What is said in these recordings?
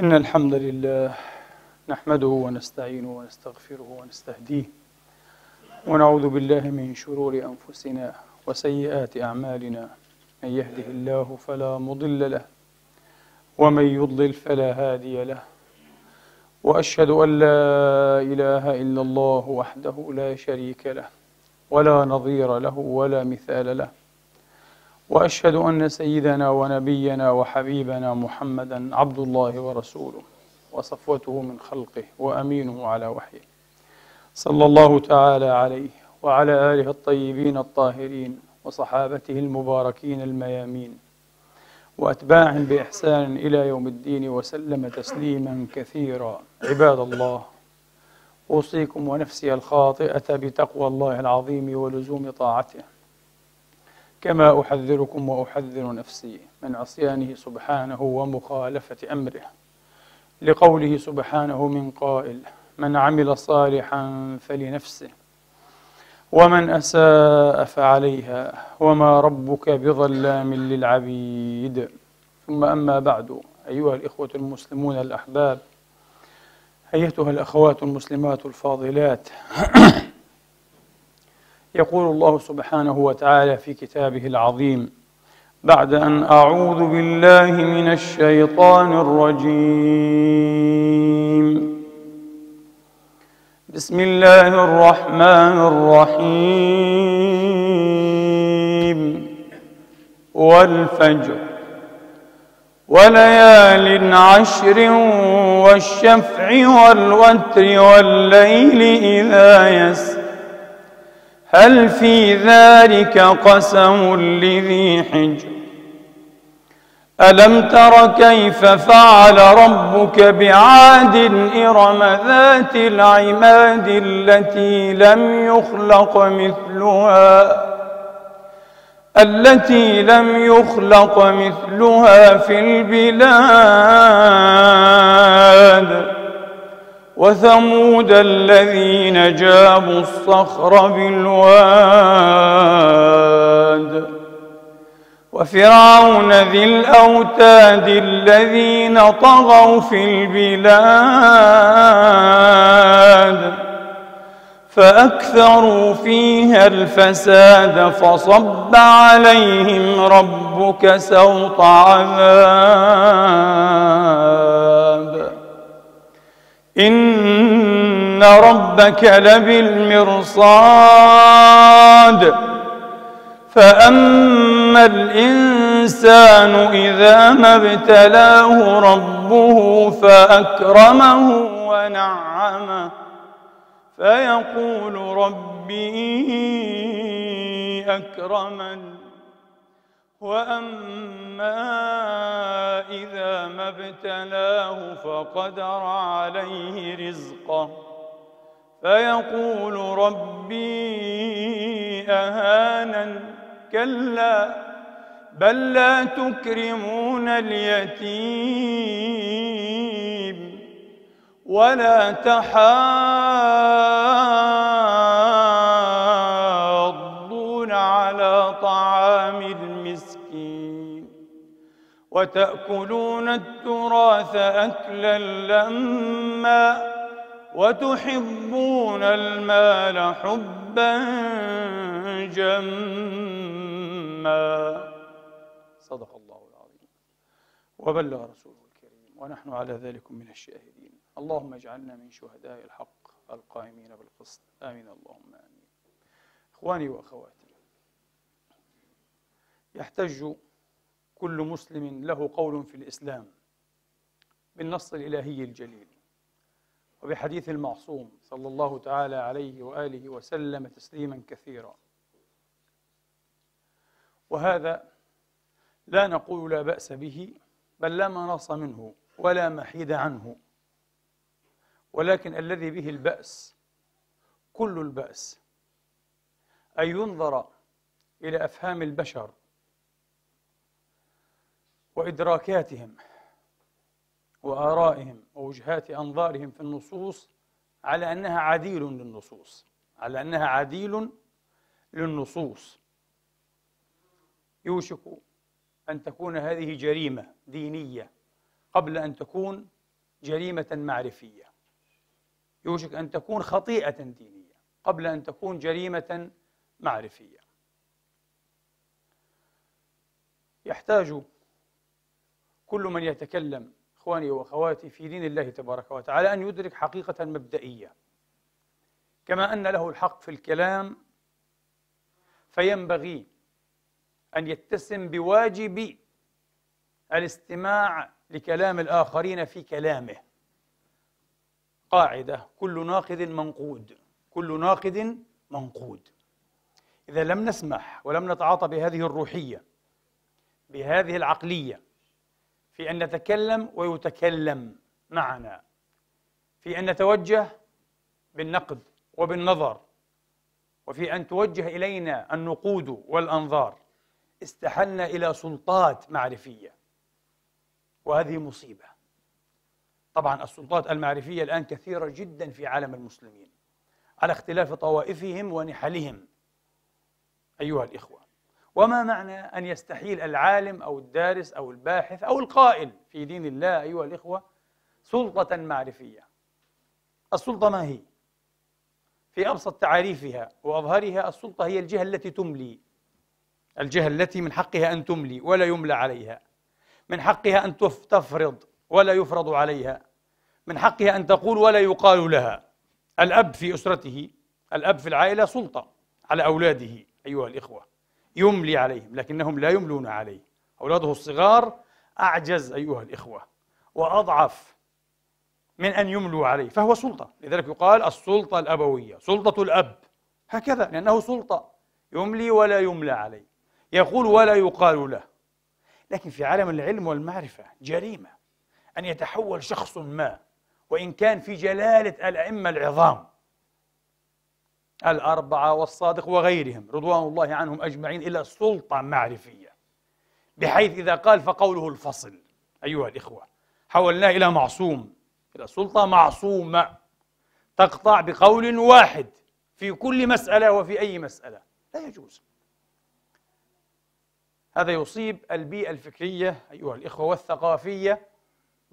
إن الحمد لله نحمده ونستعينه ونستغفره ونستهديه ونعوذ بالله من شرور أنفسنا وسيئات أعمالنا من يهده الله فلا مضل له ومن يضلل فلا هادي له وأشهد أن لا إله إلا الله وحده لا شريك له ولا نظير له ولا مثال له واشهد ان سيدنا ونبينا وحبيبنا محمدا عبد الله ورسوله وصفوته من خلقه وامينه على وحيه صلى الله تعالى عليه وعلى اله الطيبين الطاهرين وصحابته المباركين الميامين واتباعهم باحسان الى يوم الدين وسلم تسليما كثيرا عباد الله اوصيكم ونفسي الخاطئه بتقوى الله العظيم ولزوم طاعته كما أحذركم وأحذر نفسي من عصيانه سبحانه ومخالفة أمره لقوله سبحانه من قائل من عمل صالحا فلنفسه ومن أساء فعليها وما ربك بظلام للعبيد ثم أما بعد أيها الإخوة المسلمون الأحباب أيتها الأخوات المسلمات الفاضلات يقول الله سبحانه وتعالى في كتابه العظيم بعد ان اعوذ بالله من الشيطان الرجيم بسم الله الرحمن الرحيم والفجر وليال عشر والشفع والوتر والليل اذا يسر هل في ذلك قسم لذي حجر ألم تر كيف فعل ربك بعاد إرم ذات العماد التي لم يخلق مثلها التي لم يخلق مثلها في البلاد وثمود الذين جابوا الصخر بالواد وفرعون ذي الاوتاد الذين طغوا في البلاد فاكثروا فيها الفساد فصب عليهم ربك سوط عذاب إن ربك لبالمرصاد فأما الإنسان إذا ما ابتلاه ربه فأكرمه ونعمه فيقول ربي أكرمن وأما إذا ما ابتلاه فقدر عليه رزقه فيقول ربي أهانا كلا بل لا تكرمون اليتيم ولا تحاولون وتأكلون التراث أكلا لما وتحبون المال حبا جما صدق الله العظيم وبلغ رسوله الكريم ونحن على ذلك من الشاهدين اللهم اجعلنا من شهداء الحق القائمين بالقسط آمين اللهم آمين إخواني وأخواتي يحتج كل مسلم له قول في الإسلام بالنص الإلهي الجليل وبحديث المعصوم صلى الله تعالى عليه وآله وسلم تسليما كثيرا وهذا لا نقول لا بأس به بل لا مناص منه ولا محيد عنه ولكن الذي به البأس كل البأس أن ينظر إلى أفهام البشر وإدراكاتهم وآرائهم ووجهات أنظارهم في النصوص على أنها عديل للنصوص على أنها عديل للنصوص يوشك أن تكون هذه جريمة دينية قبل أن تكون جريمة معرفية يوشك أن تكون خطيئة دينية قبل أن تكون جريمة معرفية يحتاج كل من يتكلم إخواني وأخواتي في دين الله تبارك وتعالى أن يدرك حقيقة مبدئية كما أن له الحق في الكلام فينبغي أن يتسم بواجب الاستماع لكلام الآخرين في كلامه قاعدة كل ناقد منقود كل ناقد منقود إذا لم نسمح ولم نتعاطى بهذه الروحية بهذه العقلية في أن نتكلم ويتكلم معنا في أن نتوجه بالنقد وبالنظر وفي أن توجه إلينا النقود والأنظار استحلنا إلى سلطات معرفية وهذه مصيبة طبعا السلطات المعرفية الآن كثيرة جدا في عالم المسلمين على اختلاف طوائفهم ونحلهم أيها الإخوة وما معنى أن يستحيل العالم أو الدارس أو الباحث أو القائل في دين الله أيها الإخوة سلطة معرفية السلطة ما هي؟ في أبسط تعريفها وأظهرها السلطة هي في ابسط تعاريفها واظهرها السلطه هي الجهه التي تملي الجهة التي من حقها أن تملي ولا يملى عليها من حقها أن تفرض ولا يفرض عليها من حقها أن تقول ولا يقال لها الأب في أسرته الأب في العائلة سلطة على أولاده أيها الإخوة يملي عليهم لكنهم لا يملون عليه أولاده الصغار أعجز أيها الإخوة وأضعف من أن يملوا عليه فهو سلطة لذلك يقال السلطة الأبوية سلطة الأب هكذا لأنه سلطة يملي ولا يملى عليه يقول ولا يقال له لكن في عالم العلم والمعرفة جريمة أن يتحول شخص ما وإن كان في جلالة الأئمة العظام الأربعة والصادق وغيرهم رضوان الله عنهم أجمعين إلى سلطة معرفية بحيث إذا قال فقوله الفصل أيها الإخوة حولناه إلى معصوم إلى سلطة معصومة تقطع بقول واحد في كل مسألة وفي أي مسألة لا يجوز هذا يصيب البيئة الفكرية أيها الإخوة والثقافية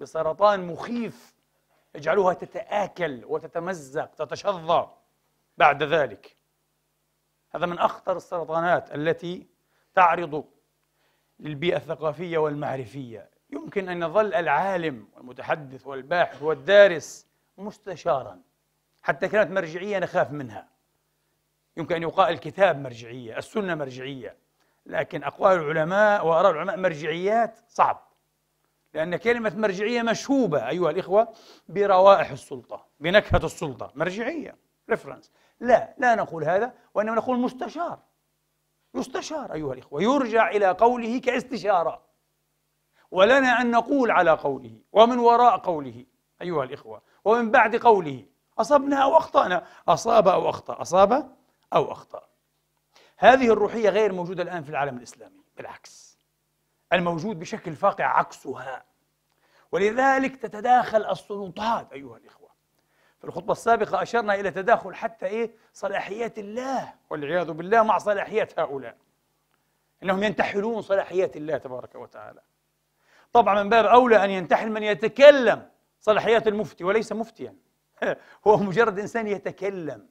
بسرطان مخيف يجعلها تتآكل وتتمزق تتشظى بعد ذلك هذا من أخطر السرطانات التي تعرض للبيئة الثقافية والمعرفية يمكن أن يظل العالم والمتحدث والباحث والدارس مستشارا حتى كانت مرجعية نخاف منها يمكن أن يقال الكتاب مرجعية السنة مرجعية لكن أقوال العلماء وآراء العلماء مرجعيات صعب لأن كلمة مرجعية مشوبة أيها الإخوة بروائح السلطة بنكهة السلطة مرجعية ريفرنس لا لا نقول هذا وإنما نقول مستشار يستشار أيها الإخوة يرجع إلى قوله كاستشارة ولنا أن نقول على قوله ومن وراء قوله أيها الإخوة ومن بعد قوله أصبنا أو أخطأنا أصاب أو أخطأ أصاب أو أخطأ هذه الروحية غير موجودة الآن في العالم الإسلامي بالعكس الموجود بشكل فاقع عكسها ولذلك تتداخل السلطات أيها الإخوة في الخطبة السابقة أشرنا إلى تداخل حتى إيه صلاحيات الله والعياذ بالله مع صلاحيات هؤلاء إنهم ينتحلون صلاحيات الله تبارك وتعالى طبعا من باب أولى أن ينتحل من يتكلم صلاحيات المفتي وليس مفتيا هو مجرد إنسان يتكلم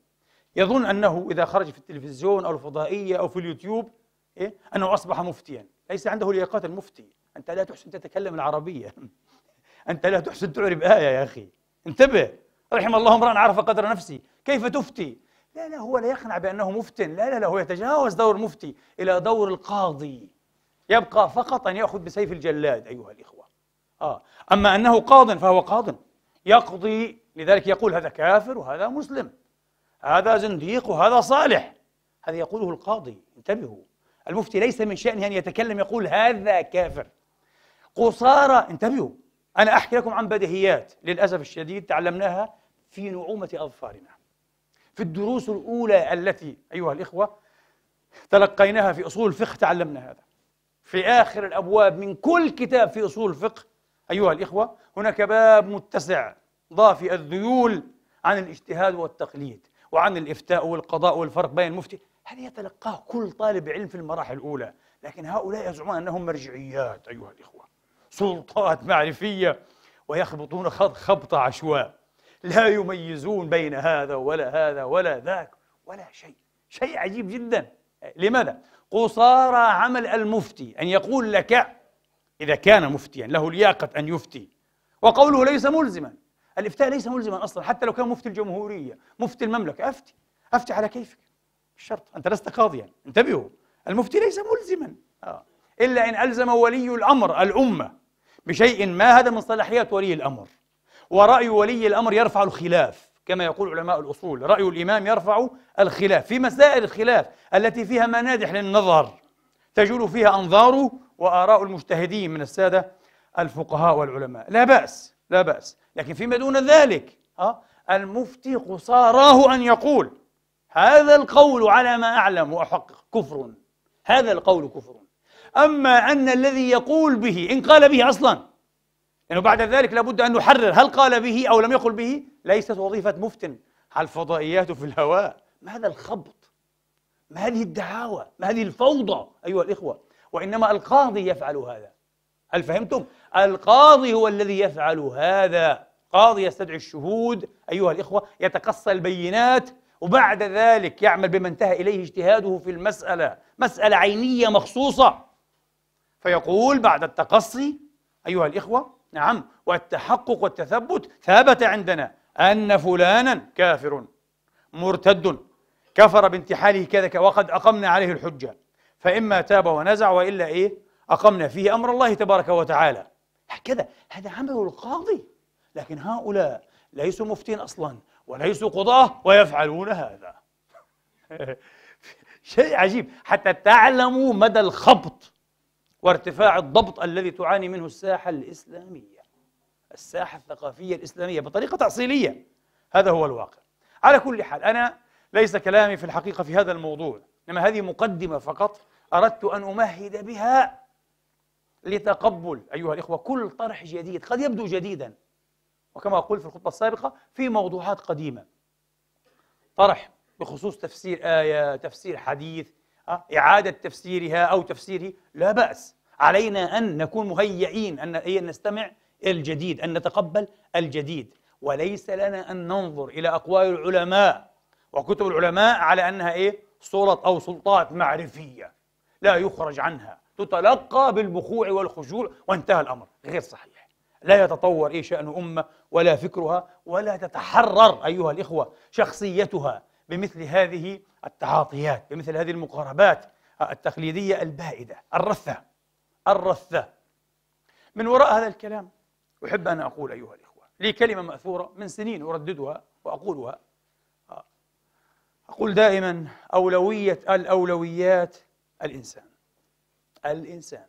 يظن أنه إذا خرج في التلفزيون أو الفضائية أو في اليوتيوب إيه؟ أنه أصبح مفتيا ليس عنده لياقات المفتي أنت لا تحسن تتكلم العربية أنت لا تحسن تعرب آية يا أخي انتبه رحم الله امرا عرف قدر نفسي كيف تفتي لا لا هو لا يقنع بأنه مفتن لا لا لا هو يتجاوز دور المفتي إلى دور القاضي يبقى فقط أن يأخذ بسيف الجلاد أيها الإخوة آه. أما أنه قاض فهو قاض يقضي لذلك يقول هذا كافر وهذا مسلم هذا زنديق وهذا صالح هذا يقوله القاضي انتبهوا المفتي ليس من شأنه أن يتكلم يقول هذا كافر قصارى انتبهوا أنا أحكي لكم عن بديهيات للأسف الشديد تعلمناها في نعومة أظفارنا في الدروس الأولى التي أيها الإخوة تلقيناها في أصول الفقه تعلمنا هذا في آخر الأبواب من كل كتاب في أصول الفقه أيها الإخوة هناك باب متسع ضافي الذيول عن الاجتهاد والتقليد وعن الإفتاء والقضاء والفرق بين المفتي هذا يتلقاه كل طالب علم في المراحل الأولى لكن هؤلاء يزعمون أنهم مرجعيات أيها الإخوة سلطات معرفية ويخبطون خبطة عشواء لا يميزون بين هذا ولا هذا ولا ذاك ولا شيء شيء عجيب جدا لماذا؟ قصارى عمل المفتي أن يقول لك إذا كان مفتيا له لياقة أن يفتي وقوله ليس ملزما الإفتاء ليس ملزما أصلا حتى لو كان مفتي الجمهورية مفتي المملكة أفتي أفتي على كيفك الشرط أنت لست قاضيا انتبهوا المفتي ليس ملزما آه. إلا إن ألزم ولي الأمر الأمة بشيء ما هذا من صلاحيات ولي الأمر ورأي ولي الأمر يرفع الخلاف كما يقول علماء الأصول رأي الإمام يرفع الخلاف في مسائل الخلاف التي فيها منادح للنظر تجول فيها أنظار وآراء المجتهدين من السادة الفقهاء والعلماء لا بأس لا بأس لكن فيما دون ذلك أه؟ المفتي قصاراه أن يقول هذا القول على ما أعلم وأحقق كفر هذا القول كفر أما أن الذي يقول به إن قال به أصلا لأنه يعني بعد ذلك لابد أن نحرر هل قال به أو لم يقل به ليست وظيفة مفتن الفضائيات في الهواء ما هذا الخبط ما هذه الدعاوى ما هذه الفوضى أيها الإخوة وإنما القاضي يفعل هذا هل فهمتم؟ القاضي هو الذي يفعل هذا قاضي يستدعي الشهود أيها الإخوة يتقصى البينات وبعد ذلك يعمل بما انتهى إليه اجتهاده في المسألة مسألة عينية مخصوصة فيقول بعد التقصي أيها الإخوة نعم والتحقق والتثبت ثبت عندنا أن فلانا كافر مرتد كفر بانتحاله كذا وقد أقمنا عليه الحجة فإما تاب ونزع وإلا إيه أقمنا فيه أمر الله تبارك وتعالى هكذا هذا عمل القاضي لكن هؤلاء ليسوا مفتين أصلا وليسوا قضاة ويفعلون هذا شيء عجيب حتى تعلموا مدى الخبط وارتفاع الضبط الذي تعاني منه الساحة الإسلامية الساحة الثقافية الإسلامية بطريقة تأصيلية هذا هو الواقع على كل حال أنا ليس كلامي في الحقيقة في هذا الموضوع إنما هذه مقدمة فقط أردت أن أمهد بها لتقبل أيها الإخوة كل طرح جديد قد يبدو جديدا وكما قلت في الخطبة السابقة في موضوعات قديمة طرح بخصوص تفسير آية تفسير حديث أه؟ إعادة تفسيرها أو تفسيره لا بأس علينا أن نكون مهيئين أن نستمع الجديد أن نتقبل الجديد وليس لنا أن ننظر إلى أقوال العلماء وكتب العلماء على أنها إيه؟ سلط أو سلطات معرفية لا يخرج عنها تتلقى بالبخوع والخشوع وانتهى الأمر غير صحيح لا يتطور إيه شأن أمة ولا فكرها ولا تتحرر أيها الإخوة شخصيتها بمثل هذه التعاطيات بمثل هذه المقاربات التقليدية البائدة الرثة الرثة من وراء هذا الكلام أحب أن أقول أيها الإخوة لي كلمة مأثورة من سنين أرددها وأقولها أقول دائما أولوية الأولويات الإنسان الإنسان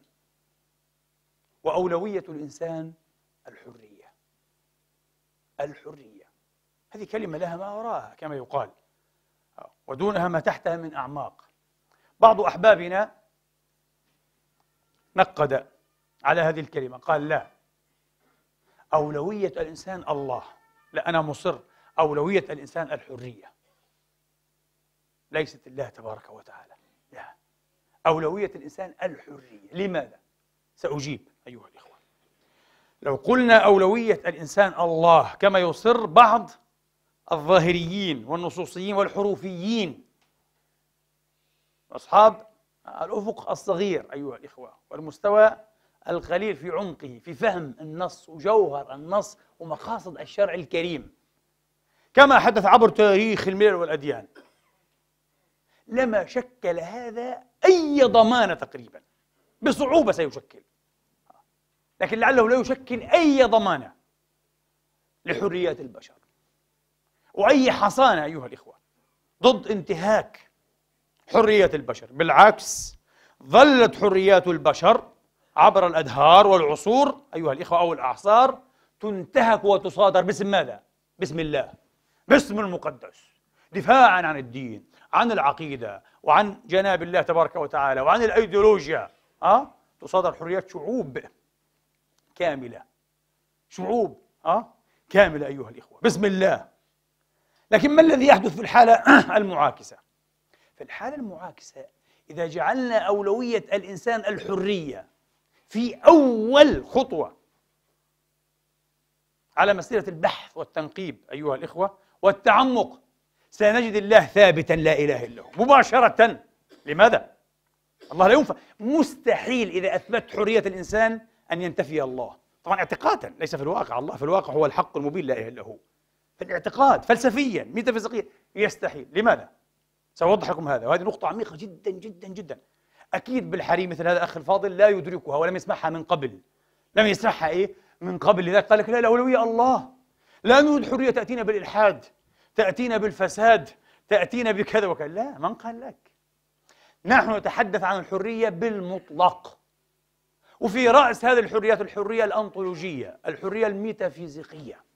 وأولوية الإنسان الحرية الحرية هذه كلمة لها ما وراءها كما يقال ودونها ما تحتها من أعماق بعض أحبابنا نقد على هذه الكلمة قال لا أولوية الإنسان الله لا أنا مصر أولوية الإنسان الحرية ليست الله تبارك وتعالى لا أولوية الإنسان الحرية لماذا؟ سأجيب أيها الإخوة لو قلنا أولوية الإنسان الله كما يصر بعض الظاهريين والنصوصيين والحروفيين أصحاب الأفق الصغير أيها الإخوة والمستوى القليل في عمقه في فهم النص وجوهر النص ومقاصد الشرع الكريم كما حدث عبر تاريخ الملل والأديان لما شكل هذا أي ضمانة تقريبا بصعوبة سيشكل لكن لعله لا يشكل أي ضمانة لحريات البشر وأي حصانة أيها الإخوة ضد انتهاك حرية البشر بالعكس ظلت حريات البشر عبر الأدهار والعصور أيها الإخوة أو الأعصار تنتهك وتصادر باسم ماذا؟ باسم الله باسم المقدس دفاعا عن الدين عن العقيدة وعن جناب الله تبارك وتعالى وعن الأيديولوجيا أه؟ تصادر حريات شعوب كاملة شعوب أه؟ كاملة أيها الإخوة بسم الله لكن ما الذي يحدث في الحالة المعاكسة؟ في الحالة المعاكسة إذا جعلنا أولوية الإنسان الحرية في أول خطوة على مسيرة البحث والتنقيب أيها الإخوة والتعمق سنجد الله ثابتا لا إله إلا هو مباشرة لماذا؟ الله لا ينفع مستحيل إذا أثبت حرية الإنسان أن ينتفي الله طبعا اعتقادا ليس في الواقع الله في الواقع هو الحق المبين لا إله إلا هو في الاعتقاد فلسفيا ميتافيزيقيا يستحيل لماذا؟ سأوضح لكم هذا وهذه نقطة عميقة جدا جدا جدا أكيد بالحري مثل هذا الأخ الفاضل لا يدركها ولم يسمعها من قبل لم يسمعها إيه؟ من قبل لذلك قال لك لا الأولوية الله لا نريد حرية تأتينا بالإلحاد تأتينا بالفساد تأتينا بكذا وكذا لا من قال لك نحن نتحدث عن الحرية بالمطلق وفي رأس هذه الحريات الحرية الأنطولوجية الحرية الميتافيزيقية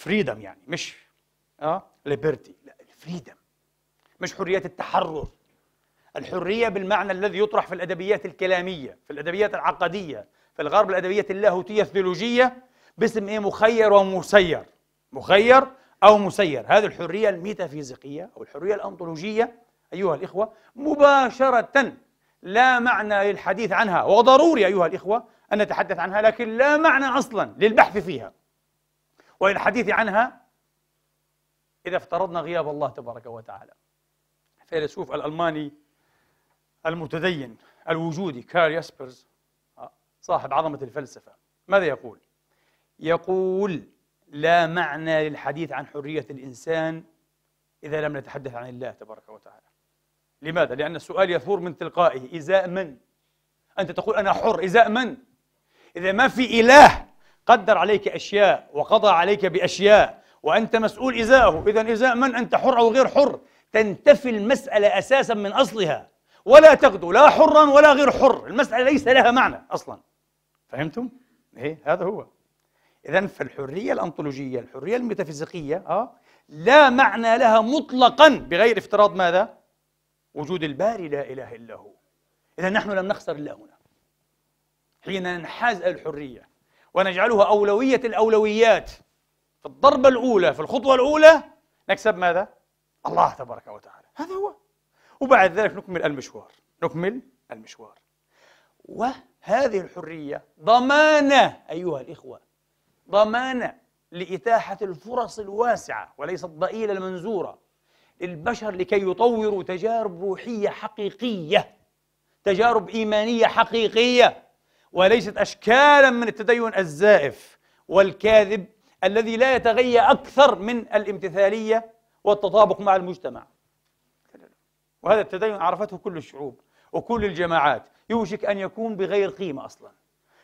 فريدم يعني مش اه ليبرتي لا الفريدم مش حريه التحرر الحريه بالمعنى الذي يطرح في الادبيات الكلاميه في الادبيات العقديه في الغرب الادبيات اللاهوتيه الثيولوجيه باسم ايه مخير ومسير مخير او مسير هذه الحريه الميتافيزيقيه او الحريه الانطولوجيه ايها الاخوه مباشره لا معنى للحديث عنها وضروري ايها الاخوه ان نتحدث عنها لكن لا معنى اصلا للبحث فيها وللحديث عنها إذا افترضنا غياب الله تبارك وتعالى الفيلسوف الألماني المتدين الوجودي كارل ياسبرز آه، صاحب عظمة الفلسفة ماذا يقول؟ يقول لا معنى للحديث عن حرية الإنسان إذا لم نتحدث عن الله تبارك وتعالى لماذا؟ لأن السؤال يثور من تلقائه إزاء من؟ أنت تقول أنا حر إزاء من؟ إذا ما في إله قدر عليك أشياء وقضى عليك بأشياء وأنت مسؤول إزاءه إذا إزاء من أنت حر أو غير حر تنتفي المسألة أساسا من أصلها ولا تغدو لا حرا ولا غير حر المسألة ليس لها معنى أصلا فهمتم؟ إيه هذا هو إذا فالحرية الأنطولوجية الحرية الميتافيزيقية آه لا معنى لها مطلقا بغير افتراض ماذا؟ وجود الباري لا إله إلا هو إذا نحن لم نخسر إلا هنا حين ننحاز الحرية ونجعلها أولوية الأولويات في الضربة الأولى في الخطوة الأولى نكسب ماذا؟ الله تبارك وتعالى هذا هو وبعد ذلك نكمل المشوار نكمل المشوار وهذه الحرية ضمانة أيها الإخوة ضمانة لإتاحة الفرص الواسعة وليس الضئيلة المنزورة للبشر لكي يطوروا تجارب روحية حقيقية تجارب إيمانية حقيقية وليست أشكالا من التدين الزائف والكاذب الذي لا يتغيى أكثر من الامتثالية والتطابق مع المجتمع وهذا التدين عرفته كل الشعوب وكل الجماعات يوشك أن يكون بغير قيمة أصلا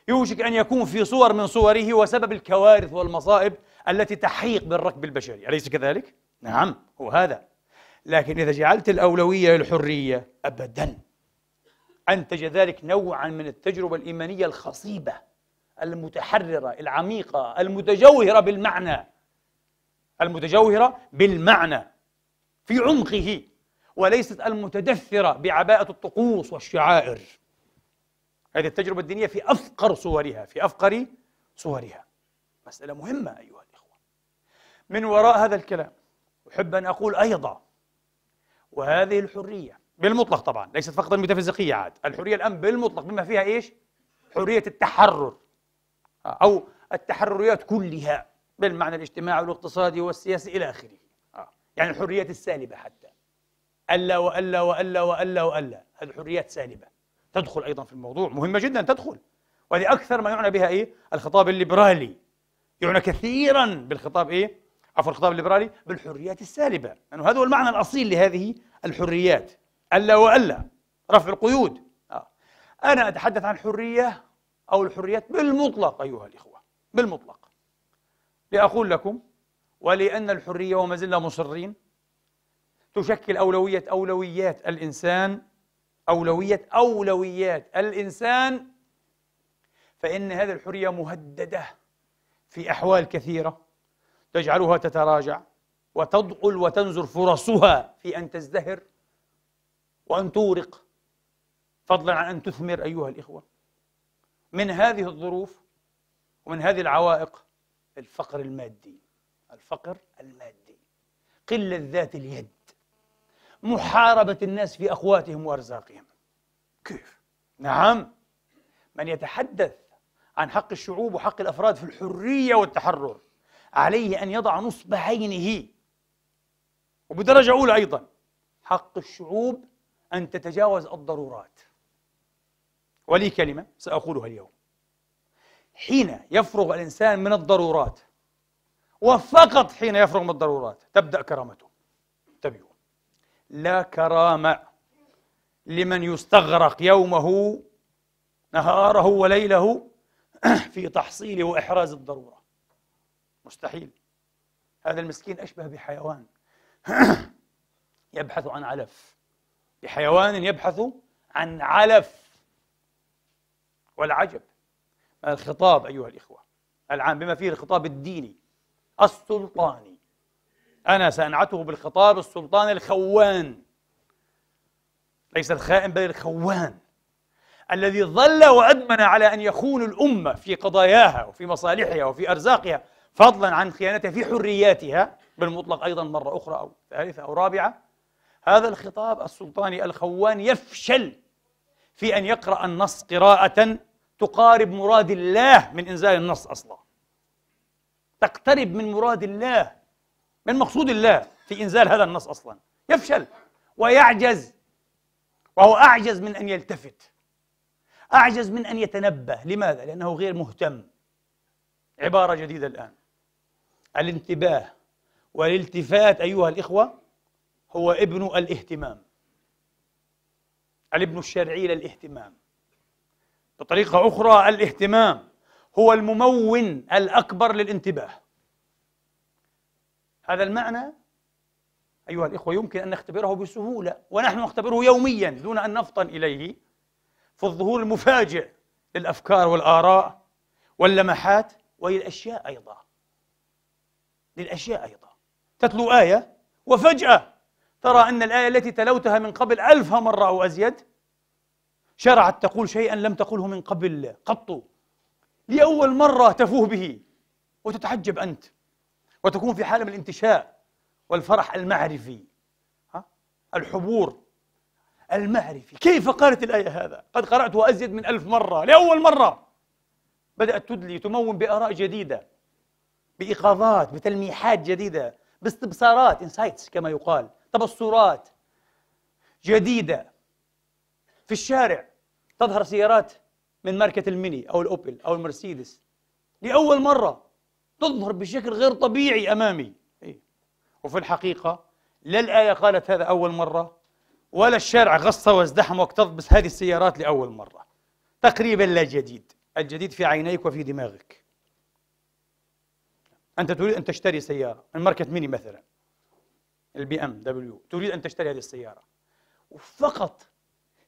يوشك أن يكون في صور من صوره وسبب الكوارث والمصائب التي تحيق بالركب البشري أليس كذلك؟ نعم هو هذا لكن إذا جعلت الأولوية للحرية أبدا أنتج ذلك نوعا من التجربة الإيمانية الخصيبة المتحررة العميقة المتجوهرة بالمعنى المتجوهرة بالمعنى في عمقه وليست المتدثرة بعباءة الطقوس والشعائر هذه التجربة الدينية في أفقر صورها في أفقر صورها مسألة مهمة أيها الإخوة من وراء هذا الكلام أحب أن أقول أيضا وهذه الحرية بالمطلق طبعا ليست فقط الميتافيزيقية عاد الحرية الآن بالمطلق بما فيها إيش حرية التحرر أو التحرريات كلها بالمعنى الاجتماعي والاقتصادي والسياسي إلى آخره يعني الحريات السالبة حتى ألا وألا وألا وألا وألا هذه حريات سالبة تدخل أيضا في الموضوع مهمة جدا تدخل وهذه أكثر ما يعنى بها إيه الخطاب الليبرالي يعنى كثيرا بالخطاب إيه عفوا الخطاب الليبرالي بالحريات السالبة لأنه يعني هذا هو المعنى الأصيل لهذه الحريات ألا وألا رفع القيود آه. أنا أتحدث عن حرية أو الحريات بالمطلق أيها الإخوة بالمطلق لأقول لكم ولأن الحرية وما زلنا مصرين تشكل أولوية أولويات الإنسان أولوية أولويات الإنسان فإن هذه الحرية مهددة في أحوال كثيرة تجعلها تتراجع وتضقل وتنزر فرصها في أن تزدهر وأن تورق فضلا عن أن تثمر أيها الإخوة من هذه الظروف ومن هذه العوائق الفقر المادي الفقر المادي قلة ذات اليد محاربة الناس في أقواتهم وأرزاقهم كيف؟ نعم من يتحدث عن حق الشعوب وحق الأفراد في الحرية والتحرر عليه أن يضع نصب عينه وبدرجة أولى أيضا حق الشعوب أن تتجاوز الضرورات ولي كلمة سأقولها اليوم حين يفرغ الإنسان من الضرورات وفقط حين يفرغ من الضرورات تبدأ كرامته انتبهوا لا كرامة لمن يستغرق يومه نهاره وليله في تحصيل وإحراز الضرورة مستحيل هذا المسكين أشبه بحيوان يبحث عن علف بحيوان يبحث عن علف والعجب الخطاب أيها الإخوة العام بما فيه الخطاب الديني السلطاني أنا سأنعته بالخطاب السلطاني الخوان ليس الخائن بل الخوان الذي ظل وأدمن على أن يخون الأمة في قضاياها وفي مصالحها وفي أرزاقها فضلا عن خيانتها في حرياتها بالمطلق أيضا مرة أخرى أو ثالثة أو رابعة هذا الخطاب السلطاني الخوان يفشل في أن يقرأ النص قراءة تقارب مراد الله من إنزال النص أصلا تقترب من مراد الله من مقصود الله في إنزال هذا النص أصلا يفشل ويعجز وهو أعجز من أن يلتفت أعجز من أن يتنبه لماذا؟ لأنه غير مهتم عبارة جديدة الآن الانتباه والالتفات أيها الإخوة هو ابن الاهتمام الابن الشرعي للاهتمام بطريقة أخرى الاهتمام هو الممون الأكبر للانتباه هذا المعنى أيها الإخوة يمكن أن نختبره بسهولة ونحن نختبره يوميا دون أن نفطن إليه في الظهور المفاجئ للأفكار والآراء واللمحات وللأشياء أيضا للأشياء أيضا تتلو آية وفجأة ترى أن الآية التي تلوتها من قبل ألف مرة أو أزيد شرعت تقول شيئا لم تقله من قبل قط لأول مرة تفوه به وتتعجب أنت وتكون في حالة من الانتشاء والفرح المعرفي ها؟ الحبور المعرفي كيف قالت الآية هذا؟ قد قرأته أزيد من ألف مرة لأول مرة بدأت تدلي تمون بآراء جديدة بإيقاظات بتلميحات جديدة باستبصارات انسايتس كما يقال تبصرات جديدة في الشارع تظهر سيارات من ماركة الميني أو الأوبل أو المرسيدس لأول مرة تظهر بشكل غير طبيعي أمامي إيه. وفي الحقيقة لا الآية قالت هذا أول مرة ولا الشارع غص وازدحم واكتظ بس هذه السيارات لأول مرة تقريبا لا جديد الجديد في عينيك وفي دماغك أنت تريد أن تشتري سيارة من ماركة ميني مثلا البي ام دبليو تريد ان تشتري هذه السياره وفقط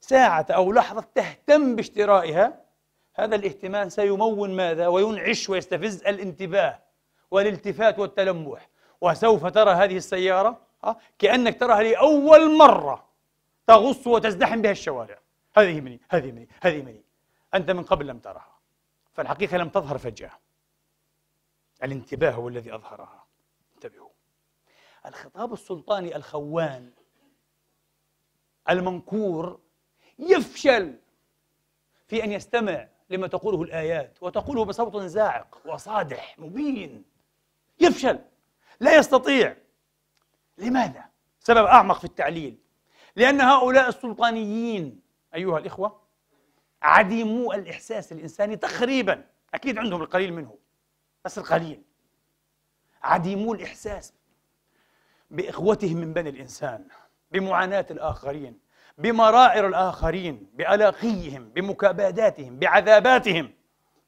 ساعة أو لحظة تهتم باشترائها هذا الاهتمام سيمون ماذا وينعش ويستفز الانتباه والالتفات والتلمح وسوف ترى هذه السيارة آه، كأنك تراها لأول مرة تغص وتزدحم بها الشوارع هذه مني هذه مني هذه مني أنت من قبل لم ترها فالحقيقة لم تظهر فجأة الانتباه هو الذي أظهرها الخطاب السلطاني الخوان المنكور يفشل في أن يستمع لما تقوله الآيات وتقوله بصوت زاعق وصادح مبين يفشل لا يستطيع لماذا؟ سبب أعمق في التعليل لأن هؤلاء السلطانيين أيها الإخوة عديمو الإحساس الإنساني تقريبا أكيد عندهم القليل منه بس القليل عديمو الإحساس باخوتهم من بني الانسان بمعاناه الاخرين بمراعر الاخرين بالاقيهم بمكاباداتهم بعذاباتهم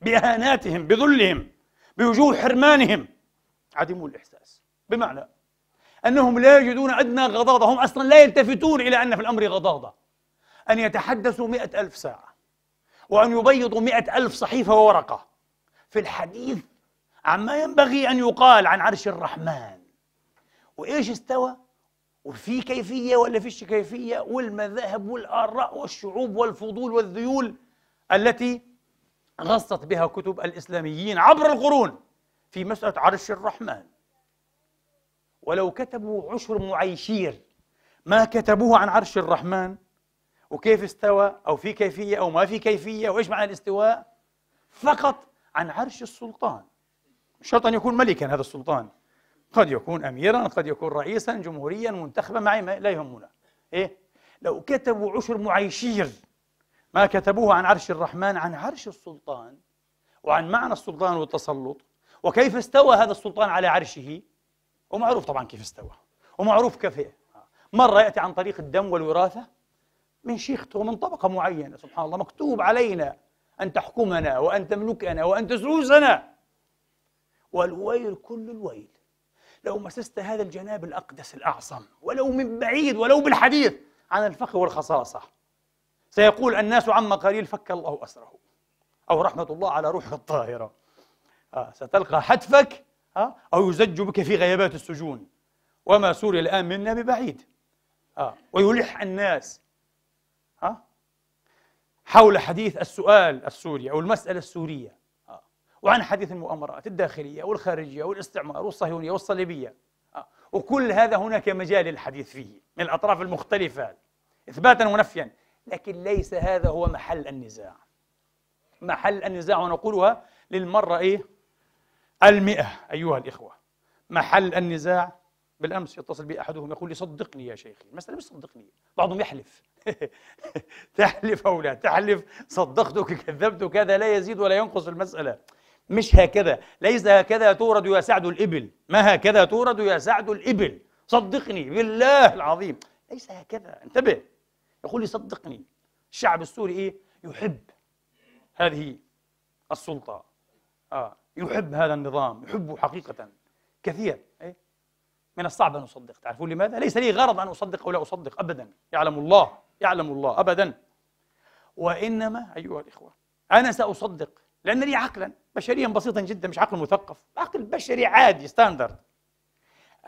باهاناتهم بذلهم بوجوه حرمانهم عدموا الاحساس بمعنى انهم لا يجدون ادنى غضاضه هم اصلا لا يلتفتون الى ان في الامر غضاضه ان يتحدثوا مئة الف ساعه وان يبيضوا مئة الف صحيفه وورقه في الحديث عما ينبغي ان يقال عن عرش الرحمن وايش استوى وفي كيفيه ولا فيش كيفيه والمذاهب والاراء والشعوب والفضول والذيول التي غصت بها كتب الاسلاميين عبر القرون في مساله عرش الرحمن ولو كتبوا عشر معيشير ما كتبوه عن عرش الرحمن وكيف استوى او في كيفيه او ما في كيفيه وايش معنى الاستواء فقط عن عرش السلطان شرط ان يكون ملكا هذا السلطان قد يكون أميرا قد يكون رئيسا جمهوريا منتخبا معي لا يهمنا إيه لو كتبوا عشر معيشير ما كتبوه عن عرش الرحمن عن عرش السلطان وعن معنى السلطان والتسلط وكيف استوى هذا السلطان على عرشه ومعروف طبعا كيف استوى ومعروف كيف مرة يأتي عن طريق الدم والوراثة من شيخته ومن طبقة معينة سبحان الله مكتوب علينا أن تحكمنا وأن تملكنا وأن تسوسنا والويل كل الويل لو مسست هذا الجناب الأقدس الأعظم ولو من بعيد ولو بالحديث عن الفخر والخصاصة سيقول الناس عما قليل فك الله أسره أو رحمة الله على روحه الطاهرة آه ستلقى حتفك آه أو يزج بك في غيابات السجون وما سوريا الآن منا ببعيد آه ويلح الناس آه حول حديث السؤال السوري أو المسألة السورية وعن حديث المؤامرات الداخلية والخارجية والاستعمار والصهيونية والصليبية آه. وكل هذا هناك مجال للحديث فيه من الأطراف المختلفة إثباتا ونفيا لكن ليس هذا هو محل النزاع محل النزاع ونقولها للمرة إيه المئة أيها الإخوة محل النزاع بالأمس يتصل بي أحدهم يقول لي صدقني يا شيخي المسألة مش صدقني بعضهم يحلف تحلف أو لا تحلف صدقتك كذبتك هذا لا يزيد ولا ينقص المسألة مش هكذا ليس هكذا تورد يا سعد الإبل ما هكذا تورد يا سعد الإبل صدقني بالله العظيم ليس هكذا انتبه يقول لي صدقني الشعب السوري إيه يحب هذه السلطة آه. يحب هذا النظام يحبه حقيقة كثير إيه؟ من الصعب أن أصدق تعرفون لماذا؟ ليس لي غرض أن أصدق أو لا أصدق أبدا يعلم الله يعلم الله أبدا وإنما أيها الإخوة أنا سأصدق لأن لي عقلا بشريا بسيطا جدا مش عقل مثقف عقل بشري عادي ستاندرد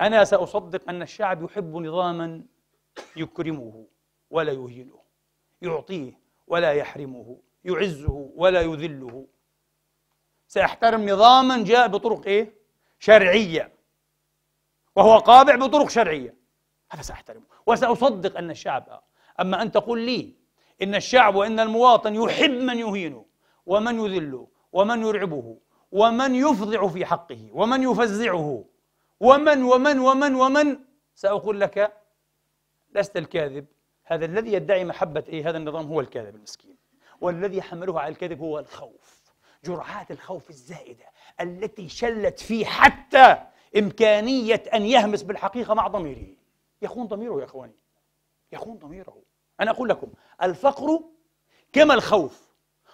أنا سأصدق أن الشعب يحب نظاما يكرمه ولا يهينه يعطيه ولا يحرمه يعزه ولا يذله سيحترم نظاما جاء بطرق إيه؟ شرعية وهو قابع بطرق شرعية هذا سأحترمه وسأصدق أن الشعب أما أن تقول لي إن الشعب وإن المواطن يحب من يهينه ومن يذله ومن يرعبه ومن يفضع في حقه ومن يفزعه ومن ومن ومن ومن سأقول لك لست الكاذب هذا الذي يدعي محبة إيه هذا النظام هو الكاذب المسكين والذي حمله على الكذب هو الخوف جرعات الخوف الزائدة التي شلت فيه حتى إمكانية أن يهمس بالحقيقة مع ضميره يخون ضميره يا إخواني يخون ضميره أنا أقول لكم الفقر كما الخوف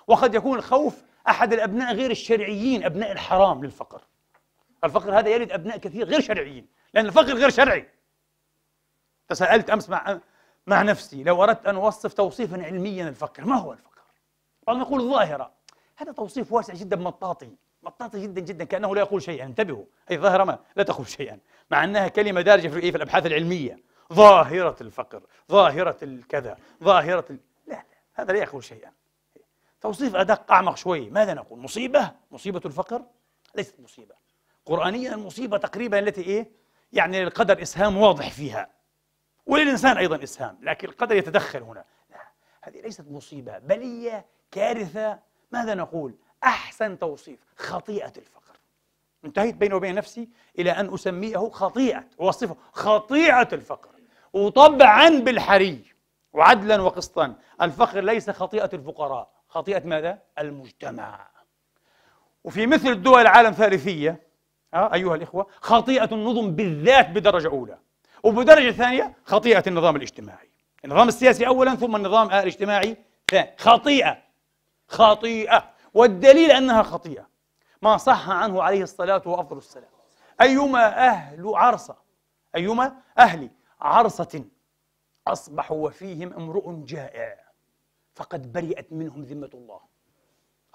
وقد يكون الخوف أحد الأبناء غير الشرعيين أبناء الحرام للفقر الفقر هذا يلد أبناء كثير غير شرعيين لأن الفقر غير شرعي تساءلت أمس مع مع نفسي لو أردت أن أوصف توصيفا علميا الفقر ما هو الفقر؟ بعضهم يقول الظاهرة هذا توصيف واسع جدا مطاطي مطاطي جدا جدا كأنه لا يقول شيئا انتبهوا هي ظاهرة ما لا تقول شيئا مع أنها كلمة دارجة في, إيه؟ في الأبحاث العلمية ظاهرة الفقر ظاهرة الكذا ظاهرة ال... لا لا هذا لا يقول شيئا توصيف أدق أعمق شوي ماذا نقول مصيبة مصيبة الفقر ليست مصيبة قرآنيا المصيبة تقريبا التي إيه يعني للقدر إسهام واضح فيها وللإنسان أيضا إسهام لكن القدر يتدخل هنا لا هذه ليست مصيبة بلية كارثة ماذا نقول أحسن توصيف خطيئة الفقر انتهيت بيني وبين نفسي إلى أن أسميه خطيئة أوصفه خطيئة الفقر وطبعا بالحري وعدلا وقسطا الفقر ليس خطيئة الفقراء خطيئة ماذا؟ المجتمع وفي مثل الدول العالم ثالثية آه، أيها الإخوة خطيئة النظم بالذات بدرجة أولى وبدرجة ثانية خطيئة النظام الاجتماعي النظام السياسي أولا ثم النظام الاجتماعي ثاني خطيئة خطيئة والدليل أنها خطيئة ما صح عنه عليه الصلاة وأفضل السلام أيما أهل عرصة أيما أهل عرصة أصبح وفيهم امرؤ جائع فقد برئت منهم ذمة الله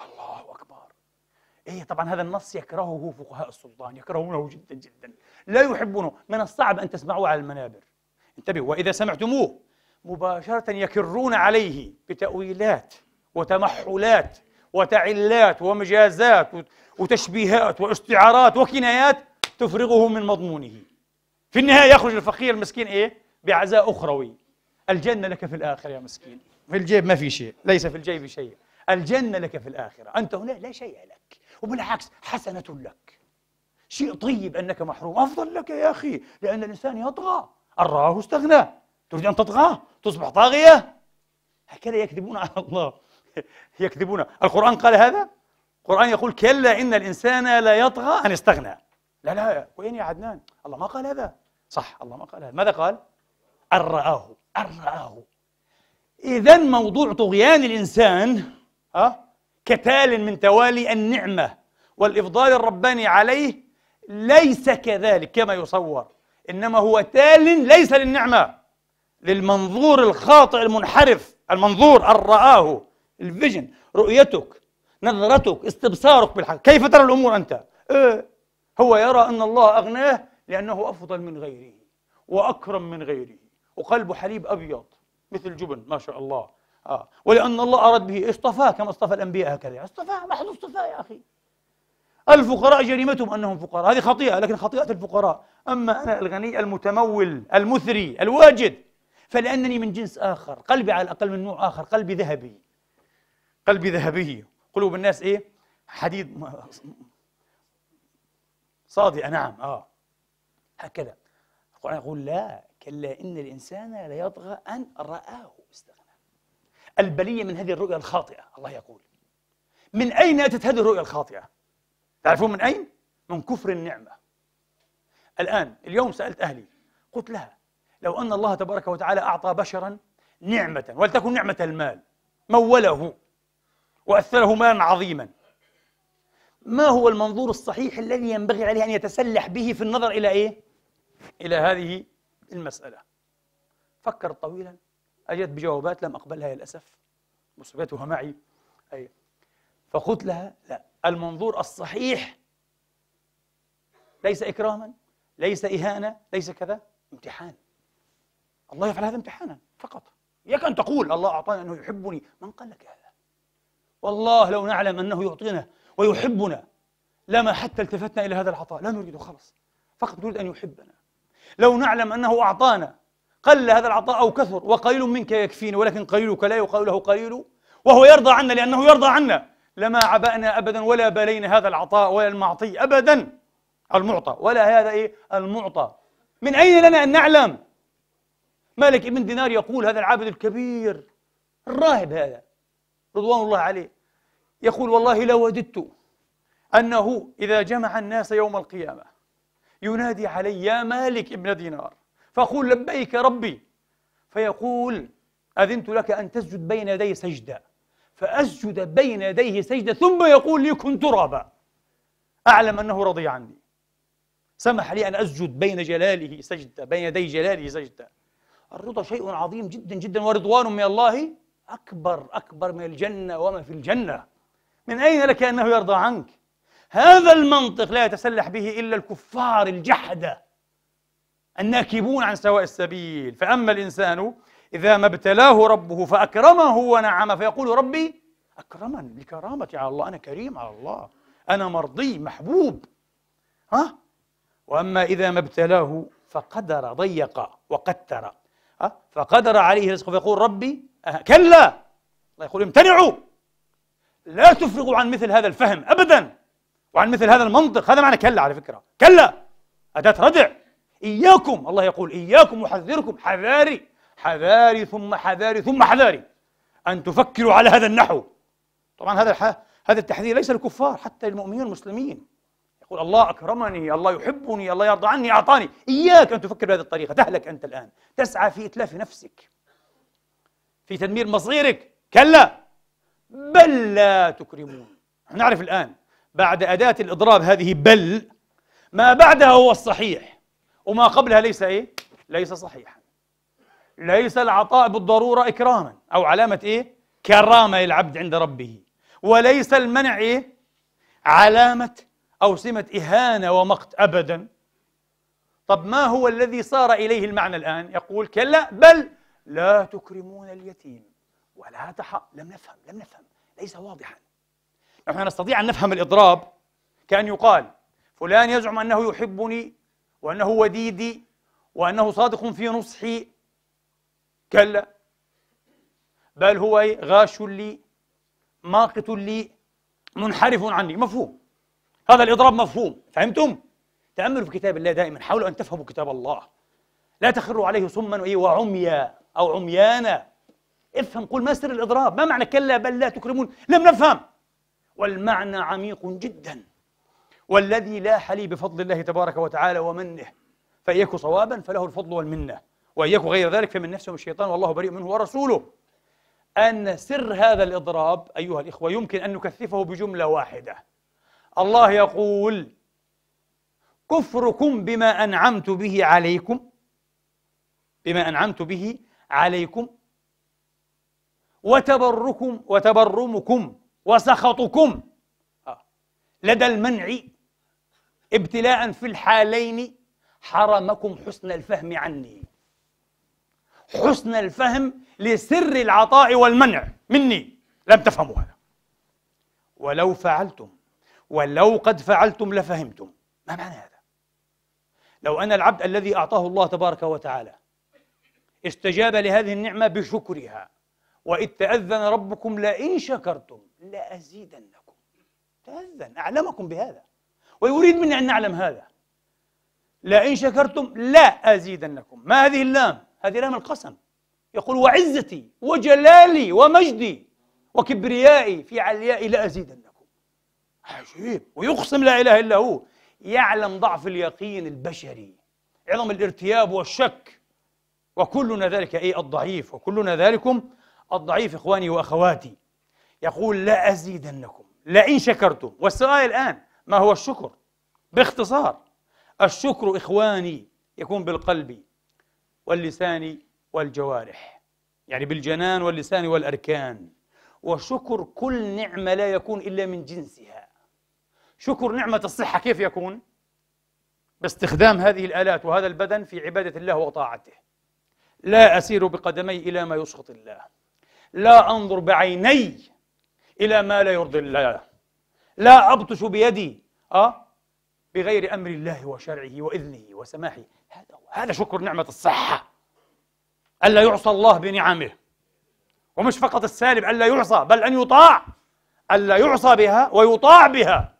الله أكبر إيه طبعا هذا النص يكرهه فقهاء السلطان يكرهونه جدا جدا لا يحبونه من الصعب أن تسمعوه على المنابر انتبهوا وإذا سمعتموه مباشرة يكرون عليه بتأويلات وتمحلات وتعلات ومجازات وتشبيهات واستعارات وكنايات تفرغه من مضمونه في النهاية يخرج الفقير المسكين إيه؟ بعزاء أخروي الجنة لك في الآخر يا مسكين في الجيب ما في شيء ليس في الجيب شيء الجنة لك في الآخرة أنت هنا لا شيء لك وبالعكس حسنة لك شيء طيب أنك محروم أفضل لك يا أخي لأن الإنسان يطغى أراه استغنى تريد أن تطغى تصبح طاغية هكذا يكذبون على الله يكذبون القرآن قال هذا القرآن يقول كلا إن الإنسان لا يطغى أن استغنى لا لا وين يا عدنان الله ما قال هذا صح الله ما قال هذا ماذا قال أن رآه أن رآه إذا موضوع طغيان الإنسان ها كتال من توالي النعمة والإفضال الرباني عليه ليس كذلك كما يصور إنما هو تال ليس للنعمة للمنظور الخاطئ المنحرف المنظور الرآه الفيجن رؤيتك نظرتك استبصارك بالحق كيف ترى الأمور أنت إيه هو يرى أن الله أغناه لأنه أفضل من غيره وأكرم من غيره وقلبه حليب أبيض مثل جبن ما شاء الله آه. ولأن الله أراد به اصطفاه كما اصطفى الأنبياء هكذا اصطفاه محض اصطفاه يا أخي الفقراء جريمتهم أنهم فقراء هذه خطيئة لكن خطيئة الفقراء أما أنا الغني المتمول المثري الواجد فلأنني من جنس آخر قلبي على الأقل من نوع آخر قلبي ذهبي قلبي ذهبي قلوب الناس إيه حديد صادئة نعم آه هكذا القرآن يقول لا كلا إن الإنسان ليطغى أن رآه استغنى البلية من هذه الرؤية الخاطئة الله يقول من أين أتت هذه الرؤية الخاطئة؟ تعرفون من أين؟ من كفر النعمة الآن اليوم سألت أهلي قلت لها لو أن الله تبارك وتعالى أعطى بشرا نعمة ولتكن نعمة المال موله وأثره مالا عظيما ما هو المنظور الصحيح الذي ينبغي عليه أن يتسلح به في النظر إلى إيه؟ إلى هذه المسألة فكر طويلا أجت بجوابات لم أقبلها للأسف مصيبتها معي أي فقلت لها لا المنظور الصحيح ليس إكراما ليس إهانة ليس كذا امتحان الله يفعل هذا امتحانا فقط إياك أن تقول الله أعطاني أنه يحبني من قال لك هذا والله لو نعلم أنه يعطينا ويحبنا لما حتى التفتنا إلى هذا العطاء لا نريده خلص فقط نريد أن يحبنا لو نعلم أنه أعطانا قل هذا العطاء أو كثر وقليل منك يكفيني ولكن قليلك لا يقال له قليل وهو يرضى عنا لأنه يرضى عنا لما عبأنا أبدا ولا بلينا هذا العطاء ولا المعطي أبدا المعطى ولا هذا إيه المعطى من أين لنا أن نعلم مالك ابن دينار يقول هذا العابد الكبير الراهب هذا رضوان الله عليه يقول والله لوددت أنه إذا جمع الناس يوم القيامة ينادي علي يا مالك ابن دينار فأقول لبيك ربي فيقول أذنت لك أن تسجد بين يدي سجدة فأسجد بين يديه سجدة ثم يقول لي كن ترابا أعلم أنه رضي عني سمح لي أن أسجد بين جلاله سجدة بين يدي جلاله سجدة الرضا شيء عظيم جدا جدا ورضوان من الله أكبر أكبر من الجنة وما في الجنة من أين لك أنه يرضى عنك هذا المنطق لا يتسلح به إلا الكفار الجحدة الناكبون عن سواء السبيل فأما الإنسان إذا ما ابتلاه ربه فأكرمه ونعم فيقول ربي أكرمن بكرامتي على الله أنا كريم على الله أنا مرضي محبوب ها وأما إذا ما ابتلاه فقدر ضيق وقتر ها فقدر عليه رزقه فيقول ربي أه كلا الله يقول امتنعوا لا تفرغوا عن مثل هذا الفهم أبداً وعن مثل هذا المنطق هذا معنى كلا على فكرة كلا أداة ردع إياكم الله يقول إياكم أحذركم حذاري حذاري ثم حذاري ثم حذاري أن تفكروا على هذا النحو طبعا هذا الح... هذا التحذير ليس للكفار حتى للمؤمنين المسلمين يقول الله أكرمني الله يحبني الله يرضى عني أعطاني إياك أن تفكر بهذه الطريقة تهلك أنت الآن تسعى في إتلاف نفسك في تدمير مصيرك كلا بل لا تكرمون نعرف الآن بعد أداة الإضراب هذه بل ما بعدها هو الصحيح وما قبلها ليس إيه؟ ليس صحيحا ليس العطاء بالضرورة إكراما أو علامة إيه؟ كرامة للعبد عند ربه وليس المنع إيه؟ علامة أو سمة إهانة ومقت أبدا طب ما هو الذي صار إليه المعنى الآن؟ يقول كلا بل لا تكرمون اليتيم ولا تحق لم نفهم لم نفهم ليس واضحا نحن نستطيع أن نفهم الإضراب كأن يقال فلان يزعم أنه يحبني وأنه وديدي وأنه صادق في نصحي كلا بل هو غاش لي ماقت لي منحرف عني مفهوم هذا الإضراب مفهوم فهمتم؟ تأملوا في كتاب الله دائما حاولوا أن تفهموا كتاب الله لا تخروا عليه صما وعميا أو عميانا افهم قل ما سر الإضراب ما معنى كلا بل لا تكرمون لم نفهم والمعنى عميق جدا والذي لاح لي بفضل الله تبارك وتعالى ومنه فإن صوابا فله الفضل والمنة وإن غير ذلك فمن نفسه الشيطان والله بريء منه ورسوله أن سر هذا الإضراب أيها الإخوة يمكن أن نكثفه بجملة واحدة الله يقول كفركم بما أنعمت به عليكم بما أنعمت به عليكم وتبركم وتبرمكم وسخطكم لدى المنع ابتلاء في الحالين حرمكم حسن الفهم عني حسن الفهم لسر العطاء والمنع مني لم تفهموا هذا ولو فعلتم ولو قد فعلتم لفهمتم ما معنى هذا لو أن العبد الذي أعطاه الله تبارك وتعالى استجاب لهذه النعمة بشكرها وإذ تأذن ربكم لئن شكرتم لأزيدنكم تأذن أعلمكم بهذا ويريد مني أن نعلم هذا لئن شكرتم لا أزيدنكم ما هذه اللام؟ هذه لام القسم يقول وعزتي وجلالي ومجدي وكبريائي في عليائي لأزيدنكم عجيب ويقسم لا إله إلا هو يعلم ضعف اليقين البشري عظم الارتياب والشك وكلنا ذلك أي الضعيف وكلنا ذلكم الضعيف إخواني وأخواتي يقول لا أزيدنكم لئن شكرتم والسؤال الآن ما هو الشكر باختصار الشكر إخواني يكون بالقلب واللسان والجوارح يعني بالجنان واللسان والأركان وشكر كل نعمة لا يكون إلا من جنسها شكر نعمة الصحة كيف يكون؟ باستخدام هذه الآلات وهذا البدن في عبادة الله وطاعته لا أسير بقدمي إلى ما يسخط الله لا أنظر بعيني إلى ما لا يرضي الله لا أبطش بيدي أه بغير أمر الله وشرعه وإذنه وسماحه هذا هذا شكر نعمة الصحة ألا يعصى الله بنعمه ومش فقط السالب ألا يعصى بل أن يطاع ألا يعصى بها ويطاع بها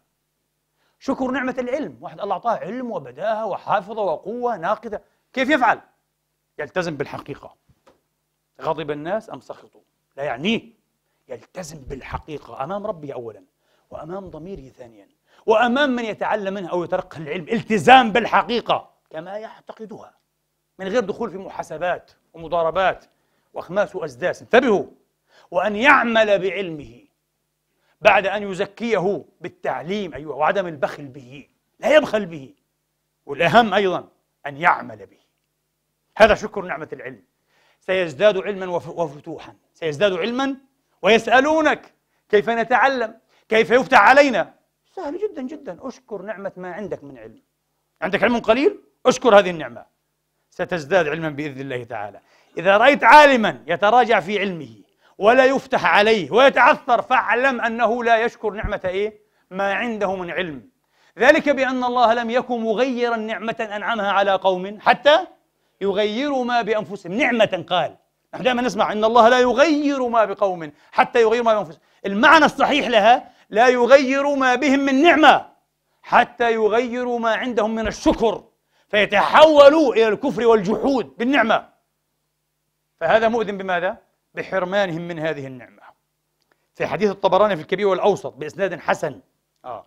شكر نعمة العلم واحد الله أعطاه علم وبداهة وحافظة وقوة ناقدة كيف يفعل؟ يلتزم بالحقيقة غضب الناس أم سخطوا لا يعنيه يلتزم بالحقيقة أمام ربي أولا وأمام ضميري ثانيا وأمام من يتعلم منه أو يترقى العلم التزام بالحقيقة كما يعتقدها من غير دخول في محاسبات ومضاربات وأخماس وأسداس انتبهوا وأن يعمل بعلمه بعد أن يزكيه بالتعليم أيها وعدم البخل به لا يبخل به والأهم أيضا أن يعمل به هذا شكر نعمة العلم سيزداد علما وفتوحا سيزداد علما ويسألونك كيف نتعلم كيف يفتح علينا سهل جدا جدا اشكر نعمة ما عندك من علم عندك علم قليل اشكر هذه النعمة ستزداد علما بإذن الله تعالى إذا رأيت عالما يتراجع في علمه ولا يفتح عليه ويتعثر فاعلم أنه لا يشكر نعمة إيه؟ ما عنده من علم ذلك بأن الله لم يكن مغيرا نعمة أنعمها على قوم حتى يغيروا ما بأنفسهم نعمة قال نحن دائما نسمع ان الله لا يغير ما بقوم حتى يغيروا ما بانفسهم المعنى الصحيح لها لا يغير ما بهم من نعمه حتى يغيروا ما عندهم من الشكر فيتحولوا الى الكفر والجحود بالنعمه فهذا مؤذن بماذا بحرمانهم من هذه النعمه في حديث الطبراني في الكبير والاوسط باسناد حسن اه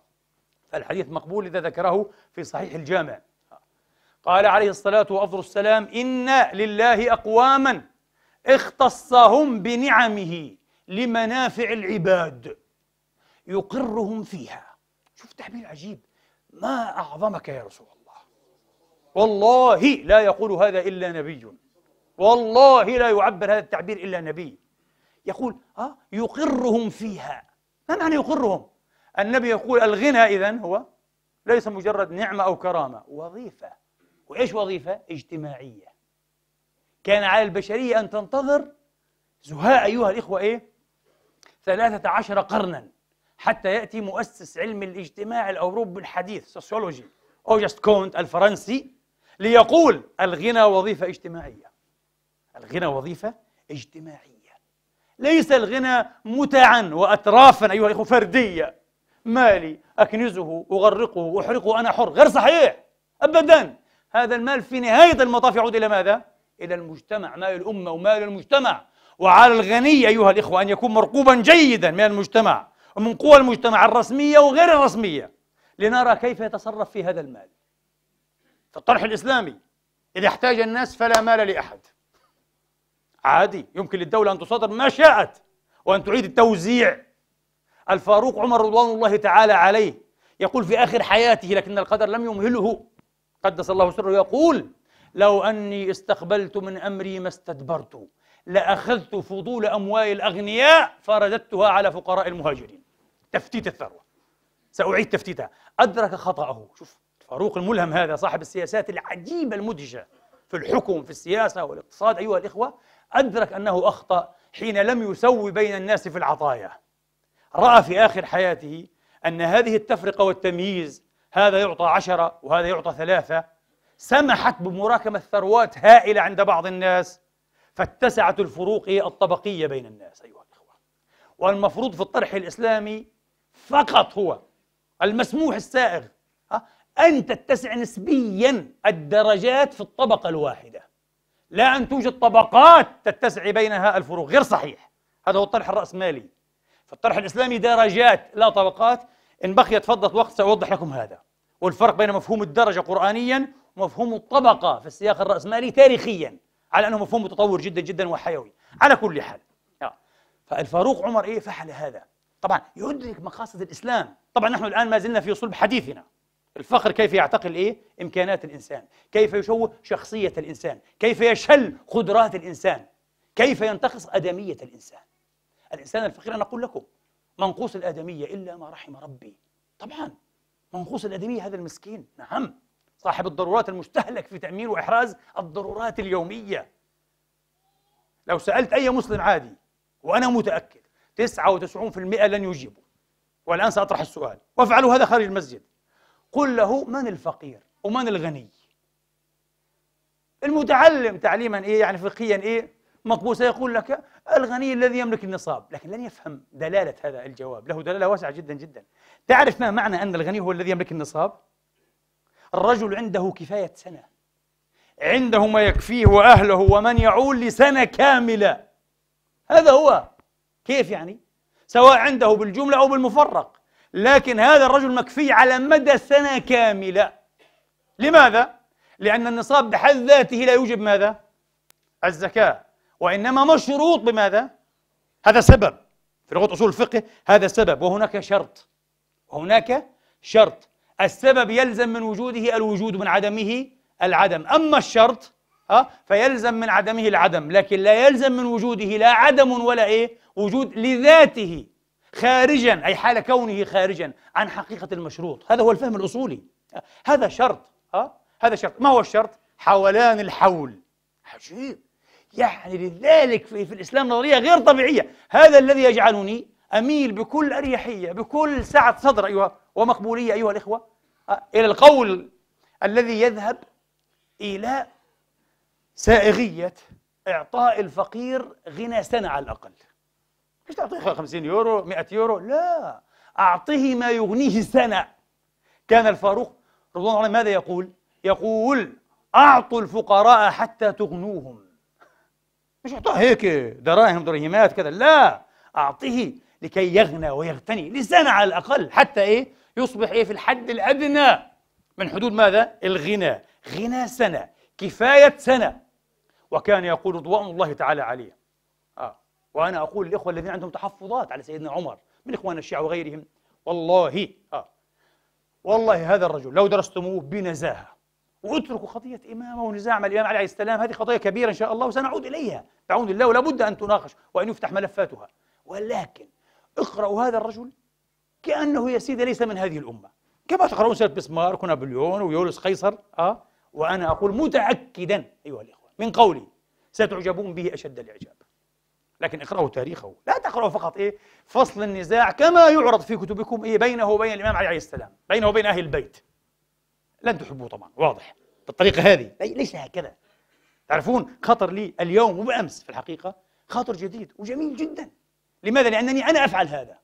الحديث مقبول إذا ذكره في صحيح الجامع آه. قال عليه الصلاة والسلام إن لله أقواما اختصهم بنعمه لمنافع العباد يقرهم فيها شوف تعبير عجيب ما أعظمك يا رسول الله والله لا يقول هذا إلا نبي والله لا يعبر هذا التعبير إلا نبي يقول ها آه، يقرهم فيها ما معنى يقرهم النبي يقول الغنى إذن هو ليس مجرد نعمة أو كرامة وظيفة وإيش وظيفة؟ اجتماعية كان على البشرية أن تنتظر زهاء أيها الإخوة إيه؟ ثلاثة عشر قرنا حتى يأتي مؤسس علم الاجتماع الأوروبي الحديث سوسيولوجي أوجست كونت الفرنسي ليقول الغنى وظيفة اجتماعية الغنى وظيفة اجتماعية ليس الغنى متعا وأترافا أيها الإخوة فردية مالي أكنزه أغرقه أحرقه أنا حر غير صحيح أبدا هذا المال في نهاية المطاف يعود إلى ماذا؟ إلى المجتمع مال الأمة ومال المجتمع وعلى الغني أيها الإخوة أن يكون مرقوبا جيدا من المجتمع ومن قوى المجتمع الرسمية وغير الرسمية لنرى كيف يتصرف في هذا المال في الطرح الإسلامي إذا احتاج الناس فلا مال لأحد عادي يمكن للدولة أن تصادر ما شاءت وأن تعيد التوزيع الفاروق عمر رضوان الله تعالى عليه يقول في آخر حياته لكن القدر لم يمهله قدس الله سره يقول لو أني استقبلت من أمري ما استدبرت لأخذت فضول أموال الأغنياء فرددتها على فقراء المهاجرين تفتيت الثروة سأعيد تفتيتها أدرك خطأه شوف فاروق الملهم هذا صاحب السياسات العجيبة المدهشة في الحكم في السياسة والاقتصاد أيها الإخوة أدرك أنه أخطأ حين لم يسوي بين الناس في العطايا رأى في آخر حياته أن هذه التفرقة والتمييز هذا يعطى عشرة وهذا يعطى ثلاثة سمحت بمراكمة ثروات هائلة عند بعض الناس فاتسعت الفروق الطبقية بين الناس أيها الإخوة والمفروض في الطرح الإسلامي فقط هو المسموح السائغ أن تتسع نسبيا الدرجات في الطبقة الواحدة لا أن توجد طبقات تتسع بينها الفروق غير صحيح هذا هو الطرح الرأسمالي في الطرح الإسلامي درجات لا طبقات إن بقيت فضت وقت سأوضح لكم هذا والفرق بين مفهوم الدرجة قرآنيا مفهوم الطبقة في السياق الرأسمالي تاريخيا على أنه مفهوم متطور جدا جدا وحيوي على كل حال آه. فالفاروق عمر إيه فعل هذا طبعا يدرك مقاصد الإسلام طبعا نحن الآن ما زلنا في صلب حديثنا الفقر كيف يعتقل ايه امكانات الانسان كيف يشوه شخصيه الانسان كيف يشل قدرات الانسان كيف ينتقص ادميه الانسان الانسان الفقير انا اقول لكم منقوص الادميه الا ما رحم ربي طبعا منقوص الادميه هذا المسكين نعم صاحب الضرورات المستهلك في تأمين وإحراز الضرورات اليومية لو سألت أي مسلم عادي وأنا متأكد 99% لن يجيبوا والآن سأطرح السؤال وافعلوا هذا خارج المسجد قل له من الفقير ومن الغني المتعلم تعليما إيه يعني فقهيا إيه مقبول سيقول لك الغني الذي يملك النصاب لكن لن يفهم دلالة هذا الجواب له دلالة واسعة جدا جدا تعرف ما معنى أن الغني هو الذي يملك النصاب الرجل عنده كفاية سنة عنده ما يكفيه وأهله ومن يعول لسنة كاملة هذا هو كيف يعني؟ سواء عنده بالجملة أو بالمفرق لكن هذا الرجل مكفي على مدى سنة كاملة لماذا؟ لأن النصاب بحد ذاته لا يوجب ماذا؟ الزكاة وإنما مشروط بماذا؟ هذا سبب في لغة أصول الفقه هذا سبب وهناك شرط وهناك شرط السبب يلزم من وجوده الوجود من عدمه العدم أما الشرط فيلزم من عدمه العدم لكن لا يلزم من وجوده لا عدم ولا إيه وجود لذاته خارجا أي حال كونه خارجا عن حقيقة المشروط هذا هو الفهم الأصولي هذا شرط هذا شرط ما هو الشرط؟ حولان الحول عجيب يعني لذلك في, في الإسلام نظرية غير طبيعية هذا الذي يجعلني أميل بكل أريحية بكل سعة صدر أيها ومقبولية أيها الإخوة آه، إلى القول الذي يذهب إلى سائغية إعطاء الفقير غنى سنة على الأقل مش تعطيه 50 يورو 100 يورو لا أعطه ما يغنيه سنة كان الفاروق رضوان الله ماذا يقول؟ يقول أعطوا الفقراء حتى تغنوهم مش أعطاه هيك دراهم درهمات كذا لا أعطه لكي يغنى ويغتني لسنة على الأقل حتى إيه؟ يصبح إيه في الحد الأدنى من حدود ماذا؟ الغنى غنى سنة كفاية سنة وكان يقول رضوان الله تعالى عليه آه. وأنا أقول للإخوة الذين عندهم تحفظات على سيدنا عمر من إخوان الشيعة وغيرهم والله آه. والله هذا الرجل لو درستموه بنزاهة واتركوا قضية إمامة ونزاع مع الإمام علي عليه السلام هذه قضية كبيرة إن شاء الله وسنعود إليها بعون الله ولا بد أن تناقش وأن يفتح ملفاتها ولكن اقرأوا هذا الرجل كأنه يا سيدي ليس من هذه الأمة كما تقرؤون سيرة بسمارك ونابليون ويولس قيصر أه وأنا أقول متأكدا أيها الإخوة من قولي ستعجبون به أشد الإعجاب لكن اقرأوا تاريخه لا تقرأوا فقط إيه فصل النزاع كما يعرض في كتبكم إيه بينه وبين الإمام علي عليه السلام بينه وبين أهل البيت لن تحبوه طبعا واضح بالطريقة هذه ليس هكذا تعرفون خطر لي اليوم وبأمس في الحقيقة خاطر جديد وجميل جدا لماذا؟ لأنني أنا أفعل هذا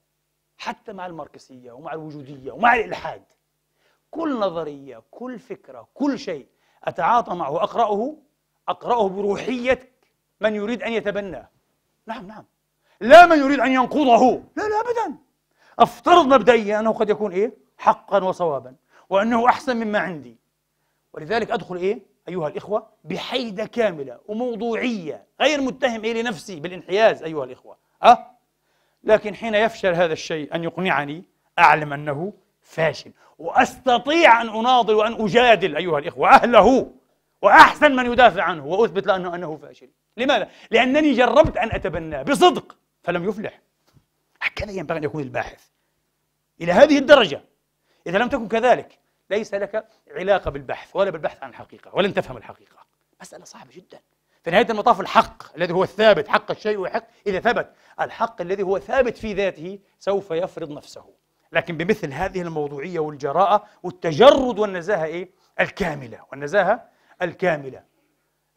حتى مع الماركسية ومع الوجودية ومع الإلحاد كل نظرية كل فكرة كل شيء أتعاطى معه أقرأه أقرأه بروحية من يريد أن يتبناه نعم نعم لا من يريد أن ينقضه لا لا أبدا أفترض مبدئيا أنه قد يكون إيه حقا وصوابا وأنه أحسن مما عندي ولذلك أدخل إيه أيها الإخوة بحيدة كاملة وموضوعية غير متهم إيه لنفسي بالانحياز أيها الإخوة أه لكن حين يفشل هذا الشيء أن يقنعني أعلم أنه فاشل وأستطيع أن أناضل وأن أجادل أيها الإخوة أهله وأحسن من يدافع عنه وأثبت له أنه فاشل لماذا؟ لأنني جربت أن أتبناه بصدق فلم يفلح هكذا ينبغي أن يكون الباحث إلى هذه الدرجة إذا لم تكن كذلك ليس لك علاقة بالبحث ولا بالبحث عن الحقيقة ولن تفهم الحقيقة مسألة صعبة جدا في نهاية المطاف الحق الذي هو الثابت حق الشيء وحق إذا ثبت الحق الذي هو ثابت في ذاته سوف يفرض نفسه لكن بمثل هذه الموضوعية والجراءة والتجرد والنزاهة إيه؟ الكاملة والنزاهة الكاملة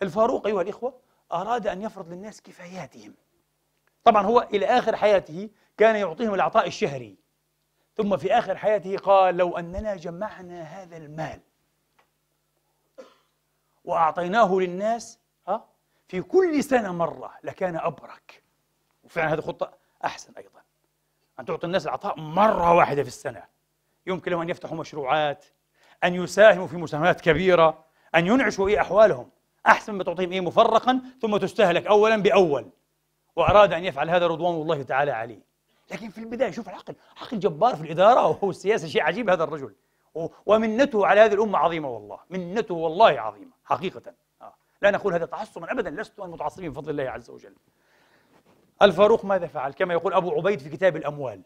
الفاروق أيها الإخوة أراد أن يفرض للناس كفاياتهم طبعا هو إلى آخر حياته كان يعطيهم العطاء الشهري ثم في آخر حياته قال لو أننا جمعنا هذا المال وأعطيناه للناس في كل سنة مرة لكان أبرك وفعلا هذه خطة أحسن أيضا أن تعطي الناس العطاء مرة واحدة في السنة يمكن لهم أن يفتحوا مشروعات أن يساهموا في مساهمات كبيرة أن ينعشوا إيه أحوالهم أحسن ما تعطيهم إيه مفرقا ثم تستهلك أولا بأول وأراد أن يفعل هذا رضوان الله تعالى عليه لكن في البداية شوف العقل عقل جبار في الإدارة وهو السياسة شيء عجيب هذا الرجل ومنته على هذه الأمة عظيمة والله منته والله عظيمة حقيقة لا نقول هذا تعصبا أبدا لست من المتعصبين بفضل الله عز وجل الفاروق ماذا فعل كما يقول أبو عبيد في كتاب الأموال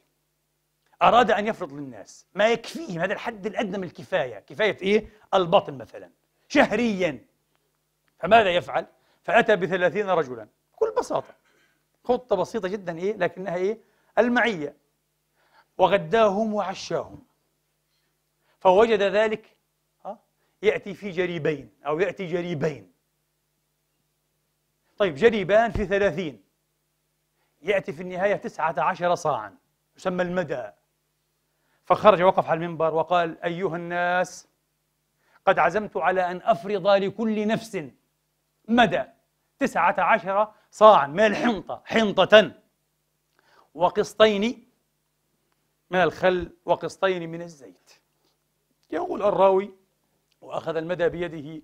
أراد أن يفرض للناس ما يكفيهم هذا الحد الأدنى من الكفاية كفاية إيه؟ البطن مثلا شهريا فماذا يفعل؟ فأتى بثلاثين رجلا بكل بساطة خطة بسيطة جدا إيه؟ لكنها إيه؟ المعية وغداهم وعشاهم فوجد ذلك يأتي في جريبين أو يأتي جريبين طيب جريبان في ثلاثين يأتي في النهاية تسعة عشر صاعا يسمى المدى فخرج وقف على المنبر وقال أيها الناس قد عزمت على أن أفرض لكل نفس مدى تسعة عشر صاعا من الحنطة حنطة وقسطين من الخل وقسطين من الزيت يقول الراوي وأخذ المدى بيده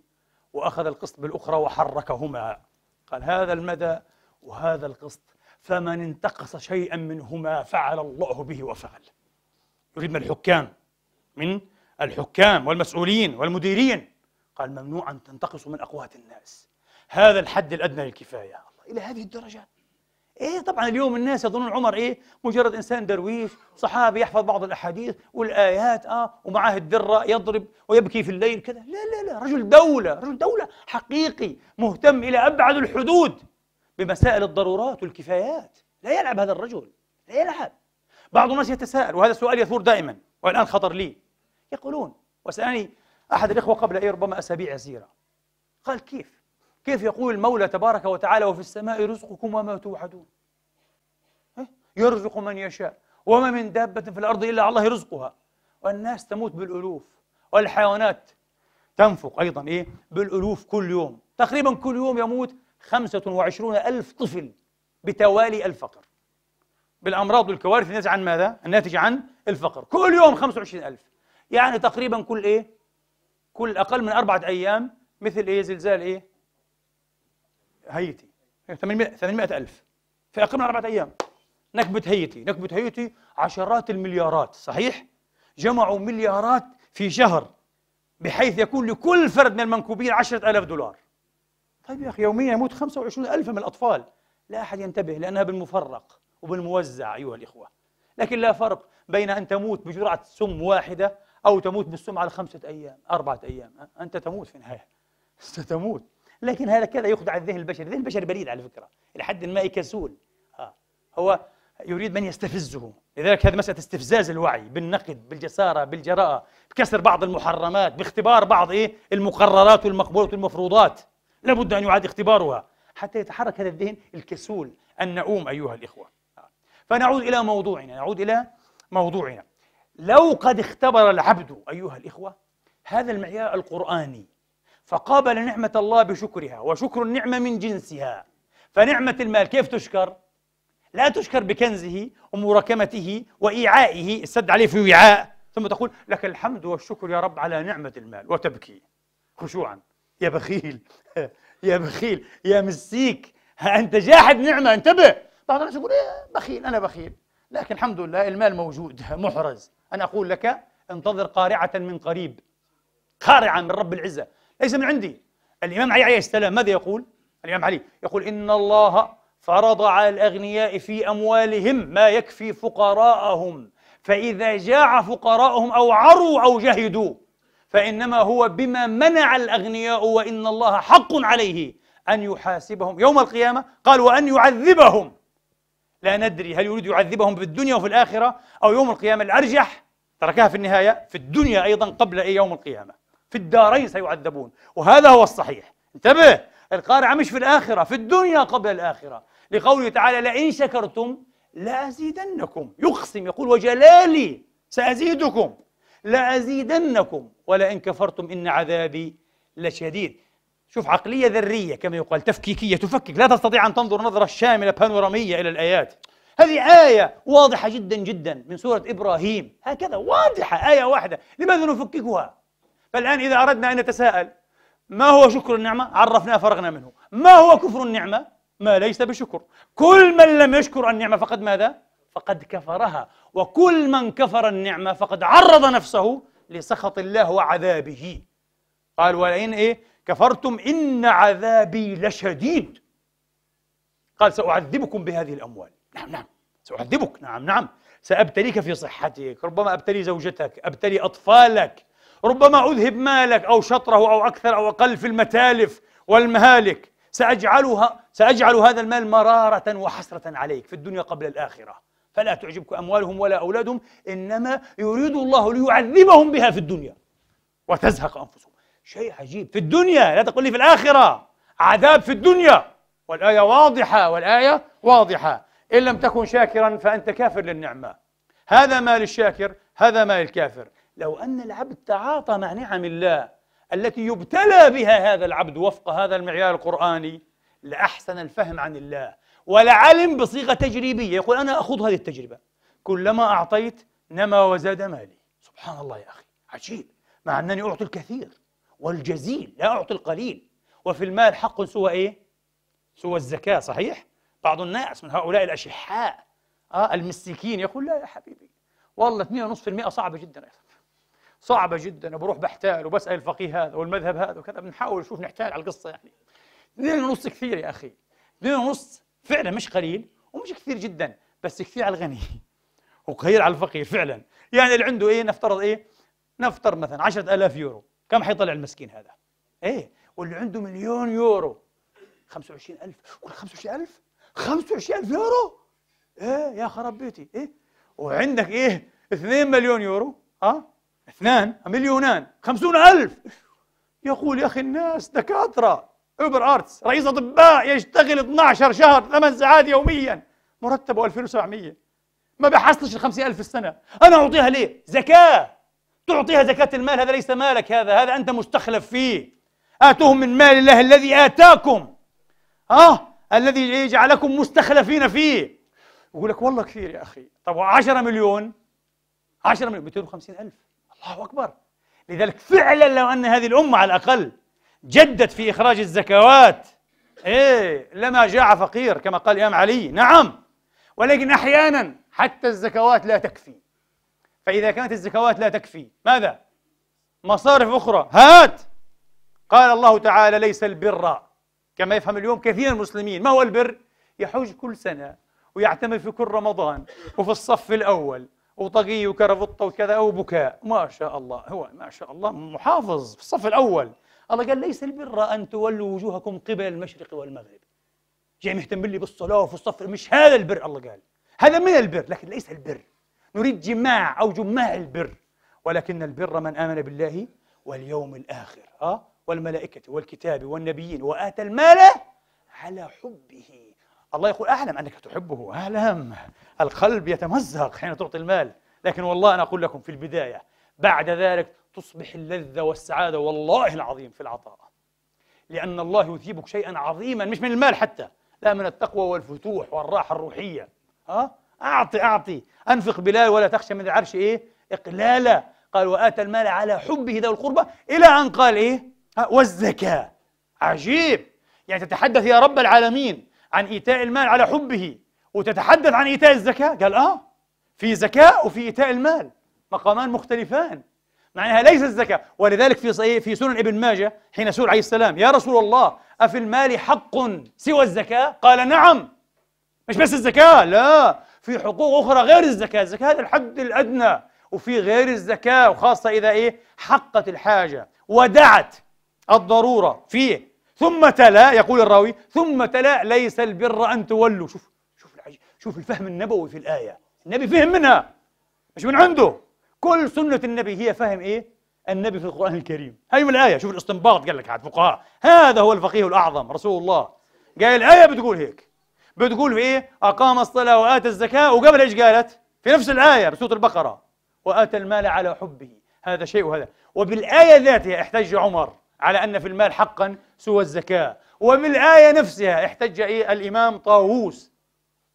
وأخذ القسط بالأخرى وحركهما قال هذا المدى وهذا القسط فمن انتقص شيئا منهما فعل الله به وفعل يريد من الحكام من الحكام والمسؤولين والمديرين قال ممنوع أن تنتقصوا من أقوات الناس هذا الحد الأدنى للكفاية إلى هذه الدرجات ايه طبعا اليوم الناس يظنون عمر ايه مجرد انسان درويش صحابي يحفظ بعض الاحاديث والايات اه ومعاه الدره يضرب ويبكي في الليل كذا لا لا لا رجل دوله رجل دوله حقيقي مهتم الى ابعد الحدود بمسائل الضرورات والكفايات لا يلعب هذا الرجل لا يلعب بعض الناس يتساءل وهذا السؤال يثور دائما والان خطر لي يقولون وسالني احد الاخوه قبل ايه ربما اسابيع يسيره قال كيف كيف يقول المولى تبارك وتعالى وفي السماء رزقكم وما توعدون يرزق من يشاء وما من دابة في الأرض إلا على الله رزقها والناس تموت بالألوف والحيوانات تنفق أيضا إيه بالألوف كل يوم تقريبا كل يوم يموت وعشرون ألف طفل بتوالي الفقر بالأمراض والكوارث الناتجة عن ماذا؟ الناتجة عن الفقر كل يوم وعشرين ألف يعني تقريبا كل إيه؟ كل أقل من أربعة أيام مثل إيه زلزال إيه؟ هيتي 800 800 ألف في اقل من اربعه ايام نكبه هيتي نكبه هيتي عشرات المليارات صحيح جمعوا مليارات في شهر بحيث يكون لكل فرد من المنكوبين 10000 دولار طيب يا اخي يوميا يموت 25000 من الاطفال لا احد ينتبه لانها بالمفرق وبالموزع ايها الاخوه لكن لا فرق بين ان تموت بجرعه سم واحده او تموت بالسم على خمسه ايام اربعه ايام انت تموت في النهايه ستموت لكن هذا كذا يخدع الذهن البشري الذهن البشري بريد على فكرة إلى حد ما كسول ها آه. هو يريد من يستفزه لذلك هذه مسألة استفزاز الوعي بالنقد بالجسارة بالجراءة بكسر بعض المحرمات باختبار بعض إيه المقررات والمقبولات والمفروضات لابد أن يعاد اختبارها حتى يتحرك هذا الذهن الكسول النؤوم أيها الإخوة آه. فنعود إلى موضوعنا نعود إلى موضوعنا لو قد اختبر العبد أيها الإخوة هذا المعيار القرآني فقابل نعمة الله بشكرها وشكر النعمة من جنسها فنعمة المال كيف تشكر؟ لا تشكر بكنزه ومراكمته وإيعائه السد عليه في وعاء ثم تقول لك الحمد والشكر يا رب على نعمة المال وتبكي خشوعا يا بخيل يا بخيل يا مسيك أنت جاحد نعمة انتبه بعض الناس يقول إيه بخيل أنا بخيل لكن الحمد لله المال موجود محرز أنا أقول لك انتظر قارعة من قريب قارعة من رب العزة ليس من عندي الإمام علي عليه السلام ماذا يقول؟ الإمام علي يقول إن الله فرض على الأغنياء في أموالهم ما يكفي فقراءهم فإذا جاع فقراءهم أو عروا أو جهدوا فإنما هو بما منع الأغنياء وإن الله حق عليه أن يحاسبهم يوم القيامة قال وأن يعذبهم لا ندري هل يريد يعذبهم في الدنيا وفي الآخرة أو يوم القيامة الأرجح تركها في النهاية في الدنيا أيضا قبل يوم القيامة في الدارين سيعذبون وهذا هو الصحيح انتبه القارعة مش في الآخرة في الدنيا قبل الآخرة لقوله تعالى لئن شكرتم لأزيدنكم يقسم يقول وجلالي سأزيدكم لأزيدنكم ولئن كفرتم إن عذابي لشديد شوف عقلية ذرية كما يقال تفكيكية تفكك لا تستطيع أن تنظر نظرة شاملة بانورامية إلى الآيات هذه آية واضحة جدا جدا من سورة إبراهيم هكذا واضحة آية واحدة لماذا نفككها؟ فالآن إذا أردنا أن نتساءل ما هو شكر النعمة؟ عرفناه فرغنا منه ما هو كفر النعمة؟ ما ليس بشكر كل من لم يشكر النعمة فقد ماذا؟ فقد كفرها وكل من كفر النعمة فقد عرض نفسه لسخط الله وعذابه قال ولئن إيه؟ كفرتم إن عذابي لشديد قال سأعذبكم بهذه الأموال نعم نعم سأعذبك نعم نعم سأبتليك في صحتك ربما أبتلي زوجتك أبتلي أطفالك ربما أذهب مالك أو شطره أو أكثر أو أقل في المتالف والمهالك سأجعلها سأجعل هذا المال مرارة وحسرة عليك في الدنيا قبل الآخرة فلا تعجبك أموالهم ولا أولادهم إنما يريد الله ليعذبهم بها في الدنيا وتزهق أنفسهم شيء عجيب في الدنيا لا تقل لي في الآخرة عذاب في الدنيا والآية واضحة والآية واضحة إن لم تكن شاكرا فأنت كافر للنعمة هذا مال الشاكر هذا مال الكافر لو أن العبد تعاطى مع نعم الله التي يبتلى بها هذا العبد وفق هذا المعيار القرآني لأحسن الفهم عن الله ولعلم بصيغة تجريبية يقول أنا أخوض هذه التجربة كلما أعطيت نما وزاد مالي سبحان الله يا أخي عجيب مع أنني أعطي الكثير والجزيل لا أعطي القليل وفي المال حق سوى إيه؟ سوى الزكاة صحيح؟ بعض الناس من هؤلاء الأشحاء آه المسكين يقول لا يا حبيبي والله 2.5% صعبة جدا أيضا صعبة جدا بروح بحتال وبسأل الفقيه هذا والمذهب هذا وكذا بنحاول نشوف نحتال على القصة يعني اثنين ونص كثير يا أخي اثنين ونص فعلا مش قليل ومش كثير جدا بس كثير على الغني وقليل على الفقير فعلا يعني اللي عنده ايه نفترض ايه نفترض مثلا 10000 يورو كم حيطلع المسكين هذا ايه واللي عنده مليون يورو 25000 كل 25000 25000 يورو ايه يا خرب بيتي ايه وعندك ايه 2 مليون يورو ها أه؟ اثنان مليونان خمسون ألف يقول يا أخي الناس دكاترة أوبر أرتس رئيس أطباء يشتغل 12 شهر 8 ساعات يوميا مرتبه 2700 ما بحصلش ال ألف في السنة أنا أعطيها ليه؟ زكاة تعطيها زكاة المال هذا ليس مالك هذا هذا أنت مستخلف فيه آتوهم من مال الله الذي آتاكم آه الذي يجعلكم مستخلفين فيه يقول لك والله كثير يا أخي طب 10 مليون 10 مليون 250 ألف الله أكبر لذلك فعلا لو أن هذه الأمة على الأقل جدت في إخراج الزكوات إيه لما جاع فقير كما قال الإمام علي نعم ولكن أحيانا حتى الزكوات لا تكفي فإذا كانت الزكوات لا تكفي ماذا؟ مصارف أخرى هات قال الله تعالى ليس البر كما يفهم اليوم كثير من المسلمين ما هو البر؟ يحج كل سنة ويعتمر في كل رمضان وفي الصف الأول وطاقية وكرفطة وكذا وبكاء ما شاء الله هو ما شاء الله محافظ في الصف الأول الله قال ليس البر أن تولوا وجوهكم قبل المشرق والمغرب جاي مهتم لي بالصلاة وفي الصف مش هذا البر الله قال هذا من البر لكن ليس البر نريد جماع أو جماع البر ولكن البر من آمن بالله واليوم الآخر أه؟ والملائكة والكتاب والنبيين وآتى المال على حبه الله يقول أعلم أنك تحبه أعلم القلب يتمزق حين تعطي المال لكن والله أنا أقول لكم في البداية بعد ذلك تصبح اللذة والسعادة والله العظيم في العطاء لأن الله يثيبك شيئا عظيما مش من المال حتى لا من التقوى والفتوح والراحة الروحية ها أعطي أعطي أنفق بلال ولا تخشى من العرش إيه إقلالا قال وآتى المال على حبه ذوي القربى إلى أن قال إيه والزكاة عجيب يعني تتحدث يا رب العالمين عن إيتاء المال على حبه وتتحدث عن إيتاء الزكاة قال آه في زكاة وفي إيتاء المال مقامان مختلفان معناها ليس الزكاة ولذلك في في سنن ابن ماجه حين سئل عليه السلام يا رسول الله أفي المال حق سوى الزكاة؟ قال نعم مش بس الزكاة لا في حقوق أخرى غير الزكاة الزكاة هذا الحد الأدنى وفي غير الزكاة وخاصة إذا إيه حقت الحاجة ودعت الضرورة فيه ثم تلا يقول الراوي ثم تلا ليس البر أن تولوا شوف شوف العجيب شوف الفهم النبوي في الآية النبي فهم منها مش من عنده كل سنة النبي هي فهم إيه؟ النبي في القرآن الكريم هي من الآية شوف الاستنباط قال لك عاد فقهاء هذا هو الفقيه الأعظم رسول الله قال الآية بتقول هيك بتقول في إيه أقام الصلاة وآتى الزكاة وقبل إيش قالت في نفس الآية بسورة البقرة وآتى المال على حبه هذا شيء وهذا وبالآية ذاتها احتج عمر على أن في المال حقا سوى الزكاة ومن الآية نفسها احتج إيه الإمام طاووس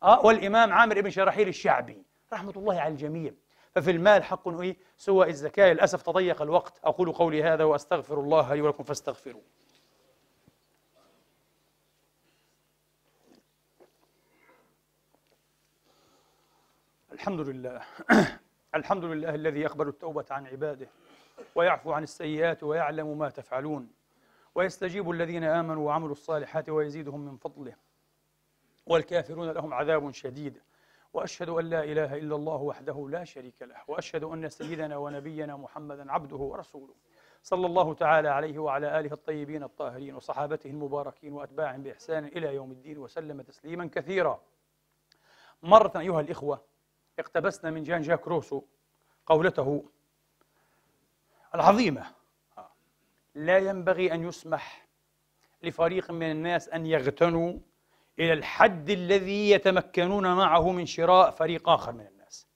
أه والإمام عامر بن شرحيل الشعبي رحمة الله على الجميع ففي المال حق إيه سوى الزكاة للأسف تضيق الوقت أقول قولي هذا وأستغفر الله لي ولكم فاستغفروه الحمد لله الحمد لله الذي يقبل التوبة عن عباده ويعفو عن السيئات ويعلم ما تفعلون ويستجيب الذين آمنوا وعملوا الصالحات ويزيدهم من فضله والكافرون لهم عذاب شديد وأشهد أن لا إله إلا الله وحده لا شريك له وأشهد أن سيدنا ونبينا محمدا عبده ورسوله صلى الله تعالى عليه وعلى آله الطيبين الطاهرين وصحابته المباركين وأتباعهم بإحسان إلى يوم الدين وسلم تسليما كثيرا مرة أيها الإخوة اقتبسنا من جان جاك روسو قولته العظيمة آه. لا ينبغي أن يسمح لفريق من الناس أن يغتنوا إلى الحد الذي يتمكنون معه من شراء فريق آخر من الناس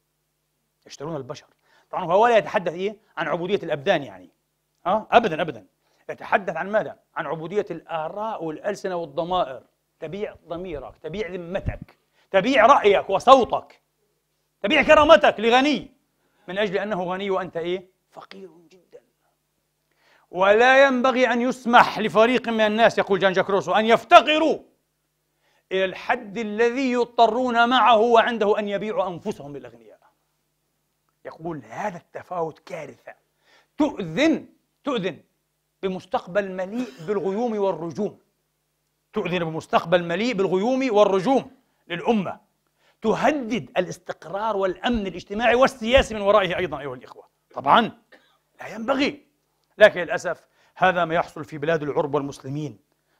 يشترون البشر طبعا هو لا يتحدث إيه؟ عن عبودية الأبدان يعني أه؟ أبدا أبدا يتحدث عن ماذا؟ عن عبودية الآراء والألسنة والضمائر تبيع ضميرك تبيع ذمتك تبيع رأيك وصوتك تبيع كرامتك لغني من أجل أنه غني وأنت إيه؟ فقير ولا ينبغي أن يسمح لفريق من الناس يقول جان جاك روسو أن يفتقروا إلى الحد الذي يضطرون معه وعنده أن يبيعوا أنفسهم للأغنياء يقول هذا التفاوت كارثة تؤذن تؤذن بمستقبل مليء بالغيوم والرجوم تؤذن بمستقبل مليء بالغيوم والرجوم للأمة تهدد الاستقرار والأمن الاجتماعي والسياسي من ورائه أيضا أيها الإخوة طبعا لا ينبغي لكن للأسف هذا ما يحصل في بلاد العرب والمسلمين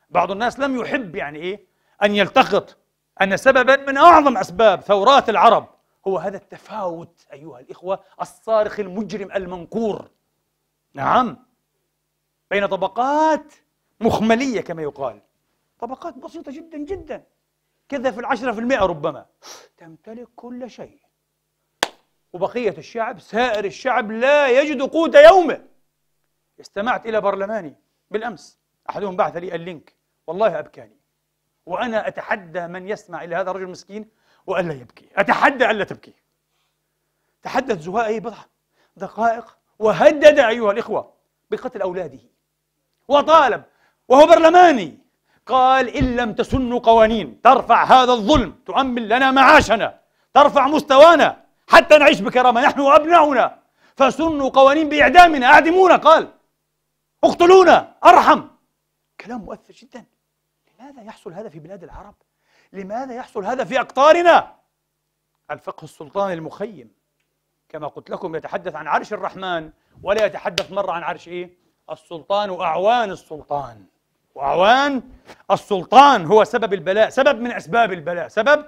بعض الناس لم يحب يعني إيه أن يلتقط أن سببا من أعظم أسباب ثورات العرب هو هذا التفاوت أيها الإخوة الصارخ المجرم المنقور نعم بين طبقات مخملية كما يقال طبقات بسيطة جدا جدا كذا في العشرة في المئة ربما تمتلك كل شيء وبقية الشعب سائر الشعب لا يجد قوت يومه استمعت إلى برلماني بالأمس أحدهم بعث لي اللينك والله أبكاني وأنا أتحدى من يسمع إلى هذا الرجل المسكين وألا يبكي أتحدى ألا تبكي تحدث زهاء بضع دقائق وهدد أيها الإخوة بقتل أولاده وطالب وهو برلماني قال إن لم تسنوا قوانين ترفع هذا الظلم تؤمن لنا معاشنا ترفع مستوانا حتى نعيش بكرامة نحن وأبناؤنا فسنوا قوانين بإعدامنا أعدمونا قال اقتلونا ارحم كلام مؤثر جدا لماذا يحصل هذا في بلاد العرب لماذا يحصل هذا في اقطارنا الفقه السلطاني المخيم كما قلت لكم يتحدث عن عرش الرحمن ولا يتحدث مره عن عرش ايه السلطان واعوان السلطان وأعوان السلطان هو سبب البلاء سبب من أسباب البلاء سبب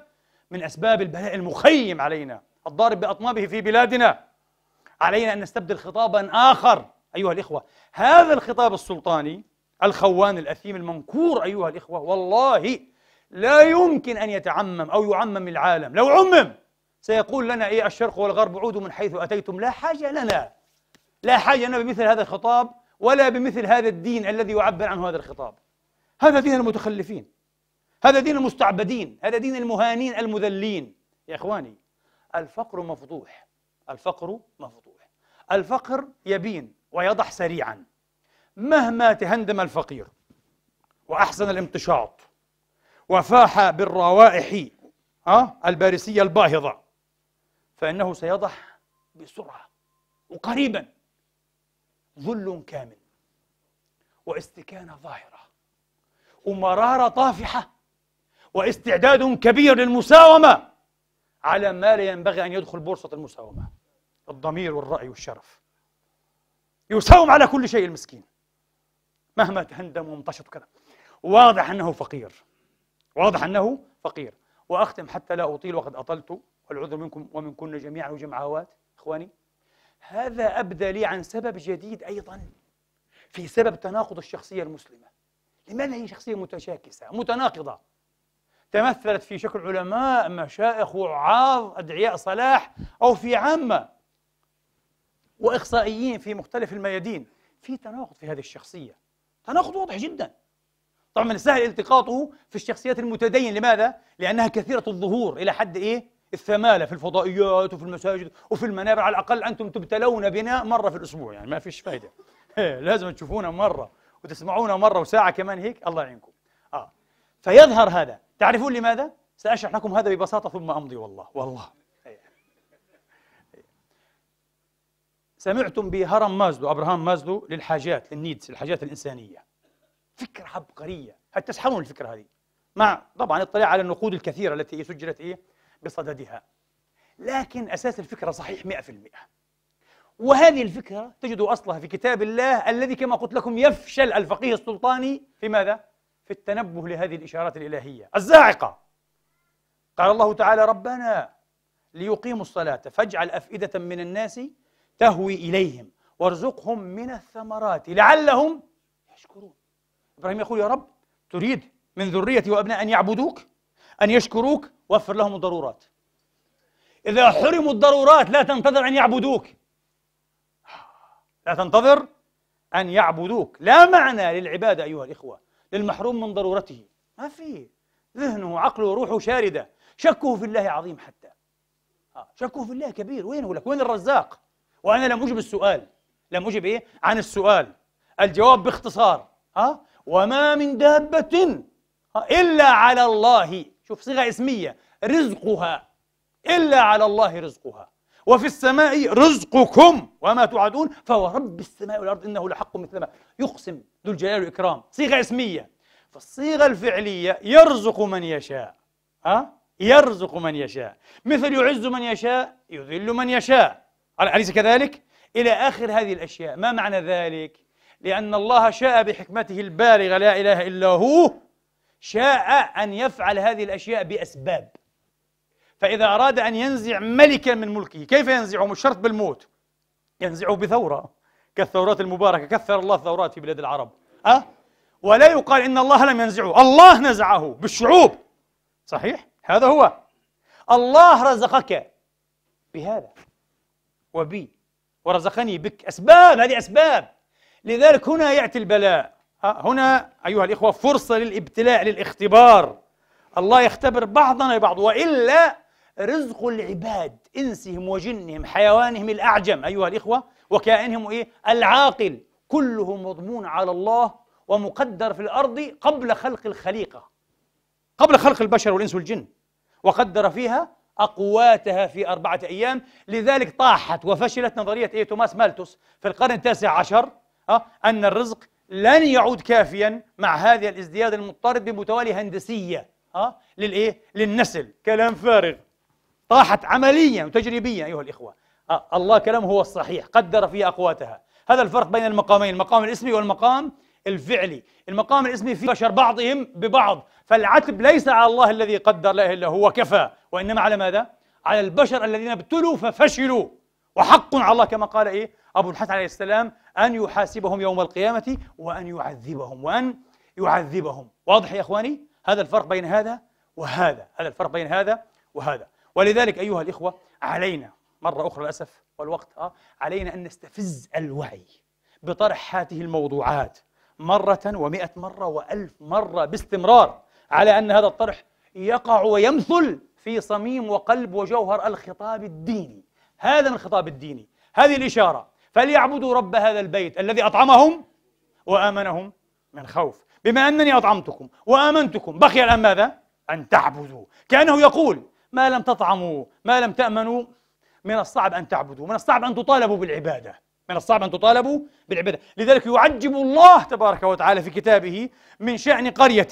من أسباب البلاء المخيم علينا الضارب بأطنابه في بلادنا علينا أن نستبدل خطابا آخر أيها الإخوة هذا الخطاب السلطاني الخوان الأثيم المنكور أيها الإخوة والله لا يمكن أن يتعمم أو يعمم العالم لو عمم سيقول لنا إيه الشرق والغرب عودوا من حيث أتيتم لا حاجة لنا لا حاجة لنا بمثل هذا الخطاب ولا بمثل هذا الدين الذي يعبر عنه هذا الخطاب هذا دين المتخلفين هذا دين المستعبدين هذا دين المهانين المذلين يا إخواني الفقر مفضوح الفقر مفضوح الفقر يبين ويضح سريعا مهما تهندم الفقير وأحسن الامتشاط وفاح بالروائح آه، الباريسية الباهظة فإنه سيضح بسرعة وقريبا ذل كامل واستكانة ظاهرة ومرارة طافحة واستعداد كبير للمساومة على ما لا ينبغي أن يدخل بورصة المساومة الضمير والرأي والشرف يساوم على كل شيء المسكين مهما تهندم وامتشط وكذا واضح أنه فقير واضح أنه فقير وأختم حتى لا أطيل وقد أطلت والعذر منكم ومنكن جميعا وجمعوات إخواني هذا أبدى لي عن سبب جديد أيضا في سبب تناقض الشخصية المسلمة لماذا هي شخصية متشاكسة متناقضة تمثلت في شكل علماء مشائخ وعاظ أدعياء صلاح أو في عامة واخصائيين في مختلف الميادين في تناقض في هذه الشخصيه تناقض واضح جدا طبعا من السهل التقاطه في الشخصيات المتدين لماذا لانها كثيره الظهور الى حد ايه الثماله في الفضائيات وفي المساجد وفي المنابر على الاقل انتم تبتلون بنا مره في الاسبوع يعني ما فيش فايده إيه، لازم تشوفونا مره وتسمعونا مره وساعه كمان هيك الله يعينكم اه فيظهر هذا تعرفون لماذا ساشرح لكم هذا ببساطه ثم امضي والله والله سمعتم بهرم مازلو ابراهام مازلو للحاجات للنيدز الحاجات الانسانيه فكره عبقريه هل تسحرون الفكره هذه مع طبعا اطلاع على النقود الكثيره التي سجلت ايه بصددها لكن اساس الفكره صحيح 100% وهذه الفكره تجد اصلها في كتاب الله الذي كما قلت لكم يفشل الفقيه السلطاني في ماذا؟ في التنبه لهذه الاشارات الالهيه الزاعقه قال الله تعالى ربنا ليقيموا الصلاه فاجعل افئده من الناس تهوي إليهم وارزقهم من الثمرات لعلهم يشكرون إبراهيم يقول يا رب تريد من ذريتي وأبناء أن يعبدوك أن يشكروك وفر لهم الضرورات إذا حرموا الضرورات لا تنتظر أن يعبدوك لا تنتظر أن يعبدوك لا معنى للعبادة أيها الإخوة للمحروم من ضرورته ما في ذهنه عقله روحه شاردة شكه في الله عظيم حتى آه، شكه في الله كبير وين هو لك وين الرزاق وانا لم اجب السؤال لم اجب ايه عن السؤال الجواب باختصار ها وما من دابة إلا على الله شوف صيغة اسمية رزقها إلا على الله رزقها وفي السماء رزقكم وما توعدون فهو رب السماء والأرض إنه لحق مثلما يقسم ذو الجلال والإكرام صيغة اسمية فالصيغة الفعلية يرزق من يشاء ها يرزق من يشاء مثل يعز من يشاء يذل من يشاء أليس كذلك؟ إلى آخر هذه الأشياء ما معنى ذلك؟ لأن الله شاء بحكمته البالغة لا إله إلا هو شاء أن يفعل هذه الأشياء بأسباب فإذا أراد أن ينزع ملكا من ملكه كيف ينزعه؟ مش شرط بالموت ينزعه بثورة كالثورات المباركة كثر الله الثورات في بلاد العرب أه؟ ولا يقال إن الله لم ينزعه الله نزعه بالشعوب صحيح؟ هذا هو الله رزقك بهذا وبي ورزقني بك أسباب هذه أسباب لذلك هنا يأتي البلاء هنا أيها الإخوة فرصة للابتلاء للاختبار الله يختبر بعضنا البعض وإلا رزق العباد إنسهم وجنهم حيوانهم الأعجم أيها الإخوة وكائنهم إيه؟ العاقل كله مضمون على الله ومقدر في الأرض قبل خلق الخليقة قبل خلق البشر والإنس والجن وقدر فيها أقواتها في أربعة أيام لذلك طاحت وفشلت نظرية إيه توماس مالتوس في القرن التاسع عشر آه، أن الرزق لن يعود كافيا مع هذا الازدياد المضطرد بمتوالي هندسية آه، للإيه؟ للنسل كلام فارغ طاحت عمليا وتجريبيا أيها الإخوة آه، الله كلامه هو الصحيح قدر فيها أقواتها هذا الفرق بين المقامين المقام الاسمي والمقام الفعلي المقام الاسمي فيه بشر بعضهم ببعض فالعتب ليس على الله الذي قدر لا إلا هو كفى وإنما على ماذا؟ على البشر الذين ابتلوا ففشلوا وحق على الله كما قال إيه أبو الحسن عليه السلام أن يحاسبهم يوم القيامة وأن يعذبهم وأن يعذبهم واضح يا إخواني هذا الفرق بين هذا وهذا هذا الفرق بين هذا وهذا ولذلك أيها الإخوة علينا مرة أخرى للأسف والوقت آه علينا أن نستفز الوعي بطرح هذه الموضوعات مرة ومئة مرة وألف مرة باستمرار على أن هذا الطرح يقع ويمثل في صميم وقلب وجوهر الخطاب الديني هذا الخطاب الديني هذه الإشارة فليعبدوا رب هذا البيت الذي أطعمهم وآمنهم من خوف بما أنني أطعمتكم وآمنتكم بقي الآن ماذا؟ أن تعبدوا كأنه يقول ما لم تطعموا ما لم تأمنوا من الصعب أن تعبدوا من الصعب أن تطالبوا بالعبادة من الصعب أن تطالبوا بالعبادة لذلك يعجب الله تبارك وتعالى في كتابه من شأن قرية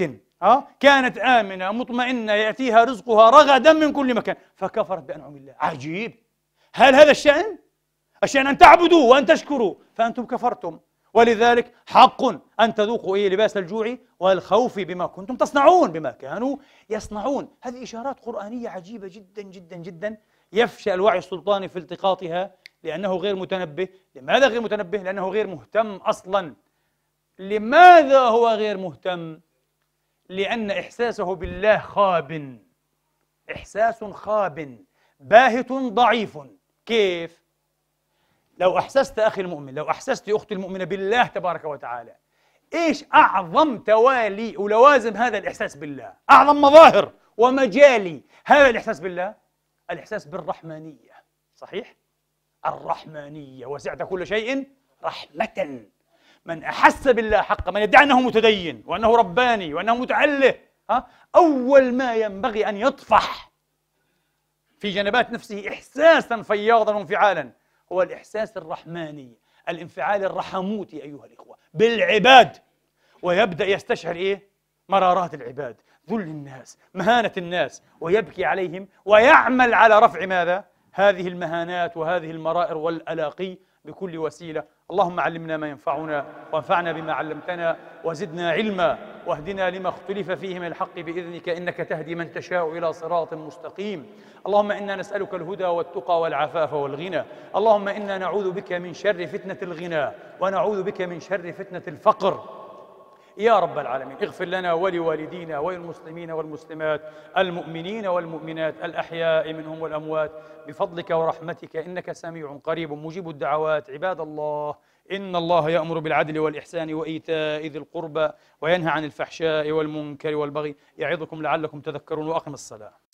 كانت آمنة مطمئنة يأتيها رزقها رغدا من كل مكان فكفرت بأنعم الله عجيب هل هذا الشأن؟ الشأن أن تعبدوا وأن تشكروا فأنتم كفرتم ولذلك حق أن تذوقوا إيه لباس الجوع والخوف بما كنتم تصنعون بما كانوا يصنعون هذه إشارات قرآنية عجيبة جدا جدا جدا يفشى الوعي السلطاني في التقاطها لأنه غير متنبه لماذا غير متنبه؟ لأنه غير مهتم أصلا لماذا هو غير مهتم؟ لأن إحساسه بالله خاب إحساس خاب باهت ضعيف كيف؟ لو أحسست أخي المؤمن لو أحسست أختي المؤمنة بالله تبارك وتعالى إيش أعظم توالي ولوازم هذا الإحساس بالله أعظم مظاهر ومجالي هذا الإحساس بالله الإحساس بالرحمانية صحيح؟ الرحمانية وسعت كل شيء رحمة من أحس بالله حقا من يدعي أنه متدين وأنه رباني وأنه متعله ها؟ أول ما ينبغي أن يطفح في جنبات نفسه إحساسا فياضا وانفعالا هو الإحساس الرحماني الانفعال الرحموتي أيها الإخوة بالعباد ويبدأ يستشعر إيه؟ مرارات العباد ذل الناس مهانة الناس ويبكي عليهم ويعمل على رفع ماذا؟ هذه المهانات وهذه المرائر والألاقي بكل وسيلة اللهم علمنا ما ينفعنا وانفعنا بما علمتنا وزدنا علما واهدنا لما اختلف فيه من الحق بإذنك إنك تهدي من تشاء إلى صراط مستقيم اللهم إنا نسألك الهدى والتقى والعفاف والغنى اللهم إنا نعوذ بك من شر فتنة الغنى ونعوذ بك من شر فتنة الفقر يا رب العالمين اغفر لنا ولوالدينا وللمسلمين والمسلمات المؤمنين والمؤمنات الأحياء منهم والأموات بفضلك ورحمتك إنك سميع قريب مجيب الدعوات عباد الله إن الله يأمر بالعدل والإحسان وإيتاء ذي القربى وينهى عن الفحشاء والمنكر والبغي يعظكم لعلكم تذكرون وأقم الصلاة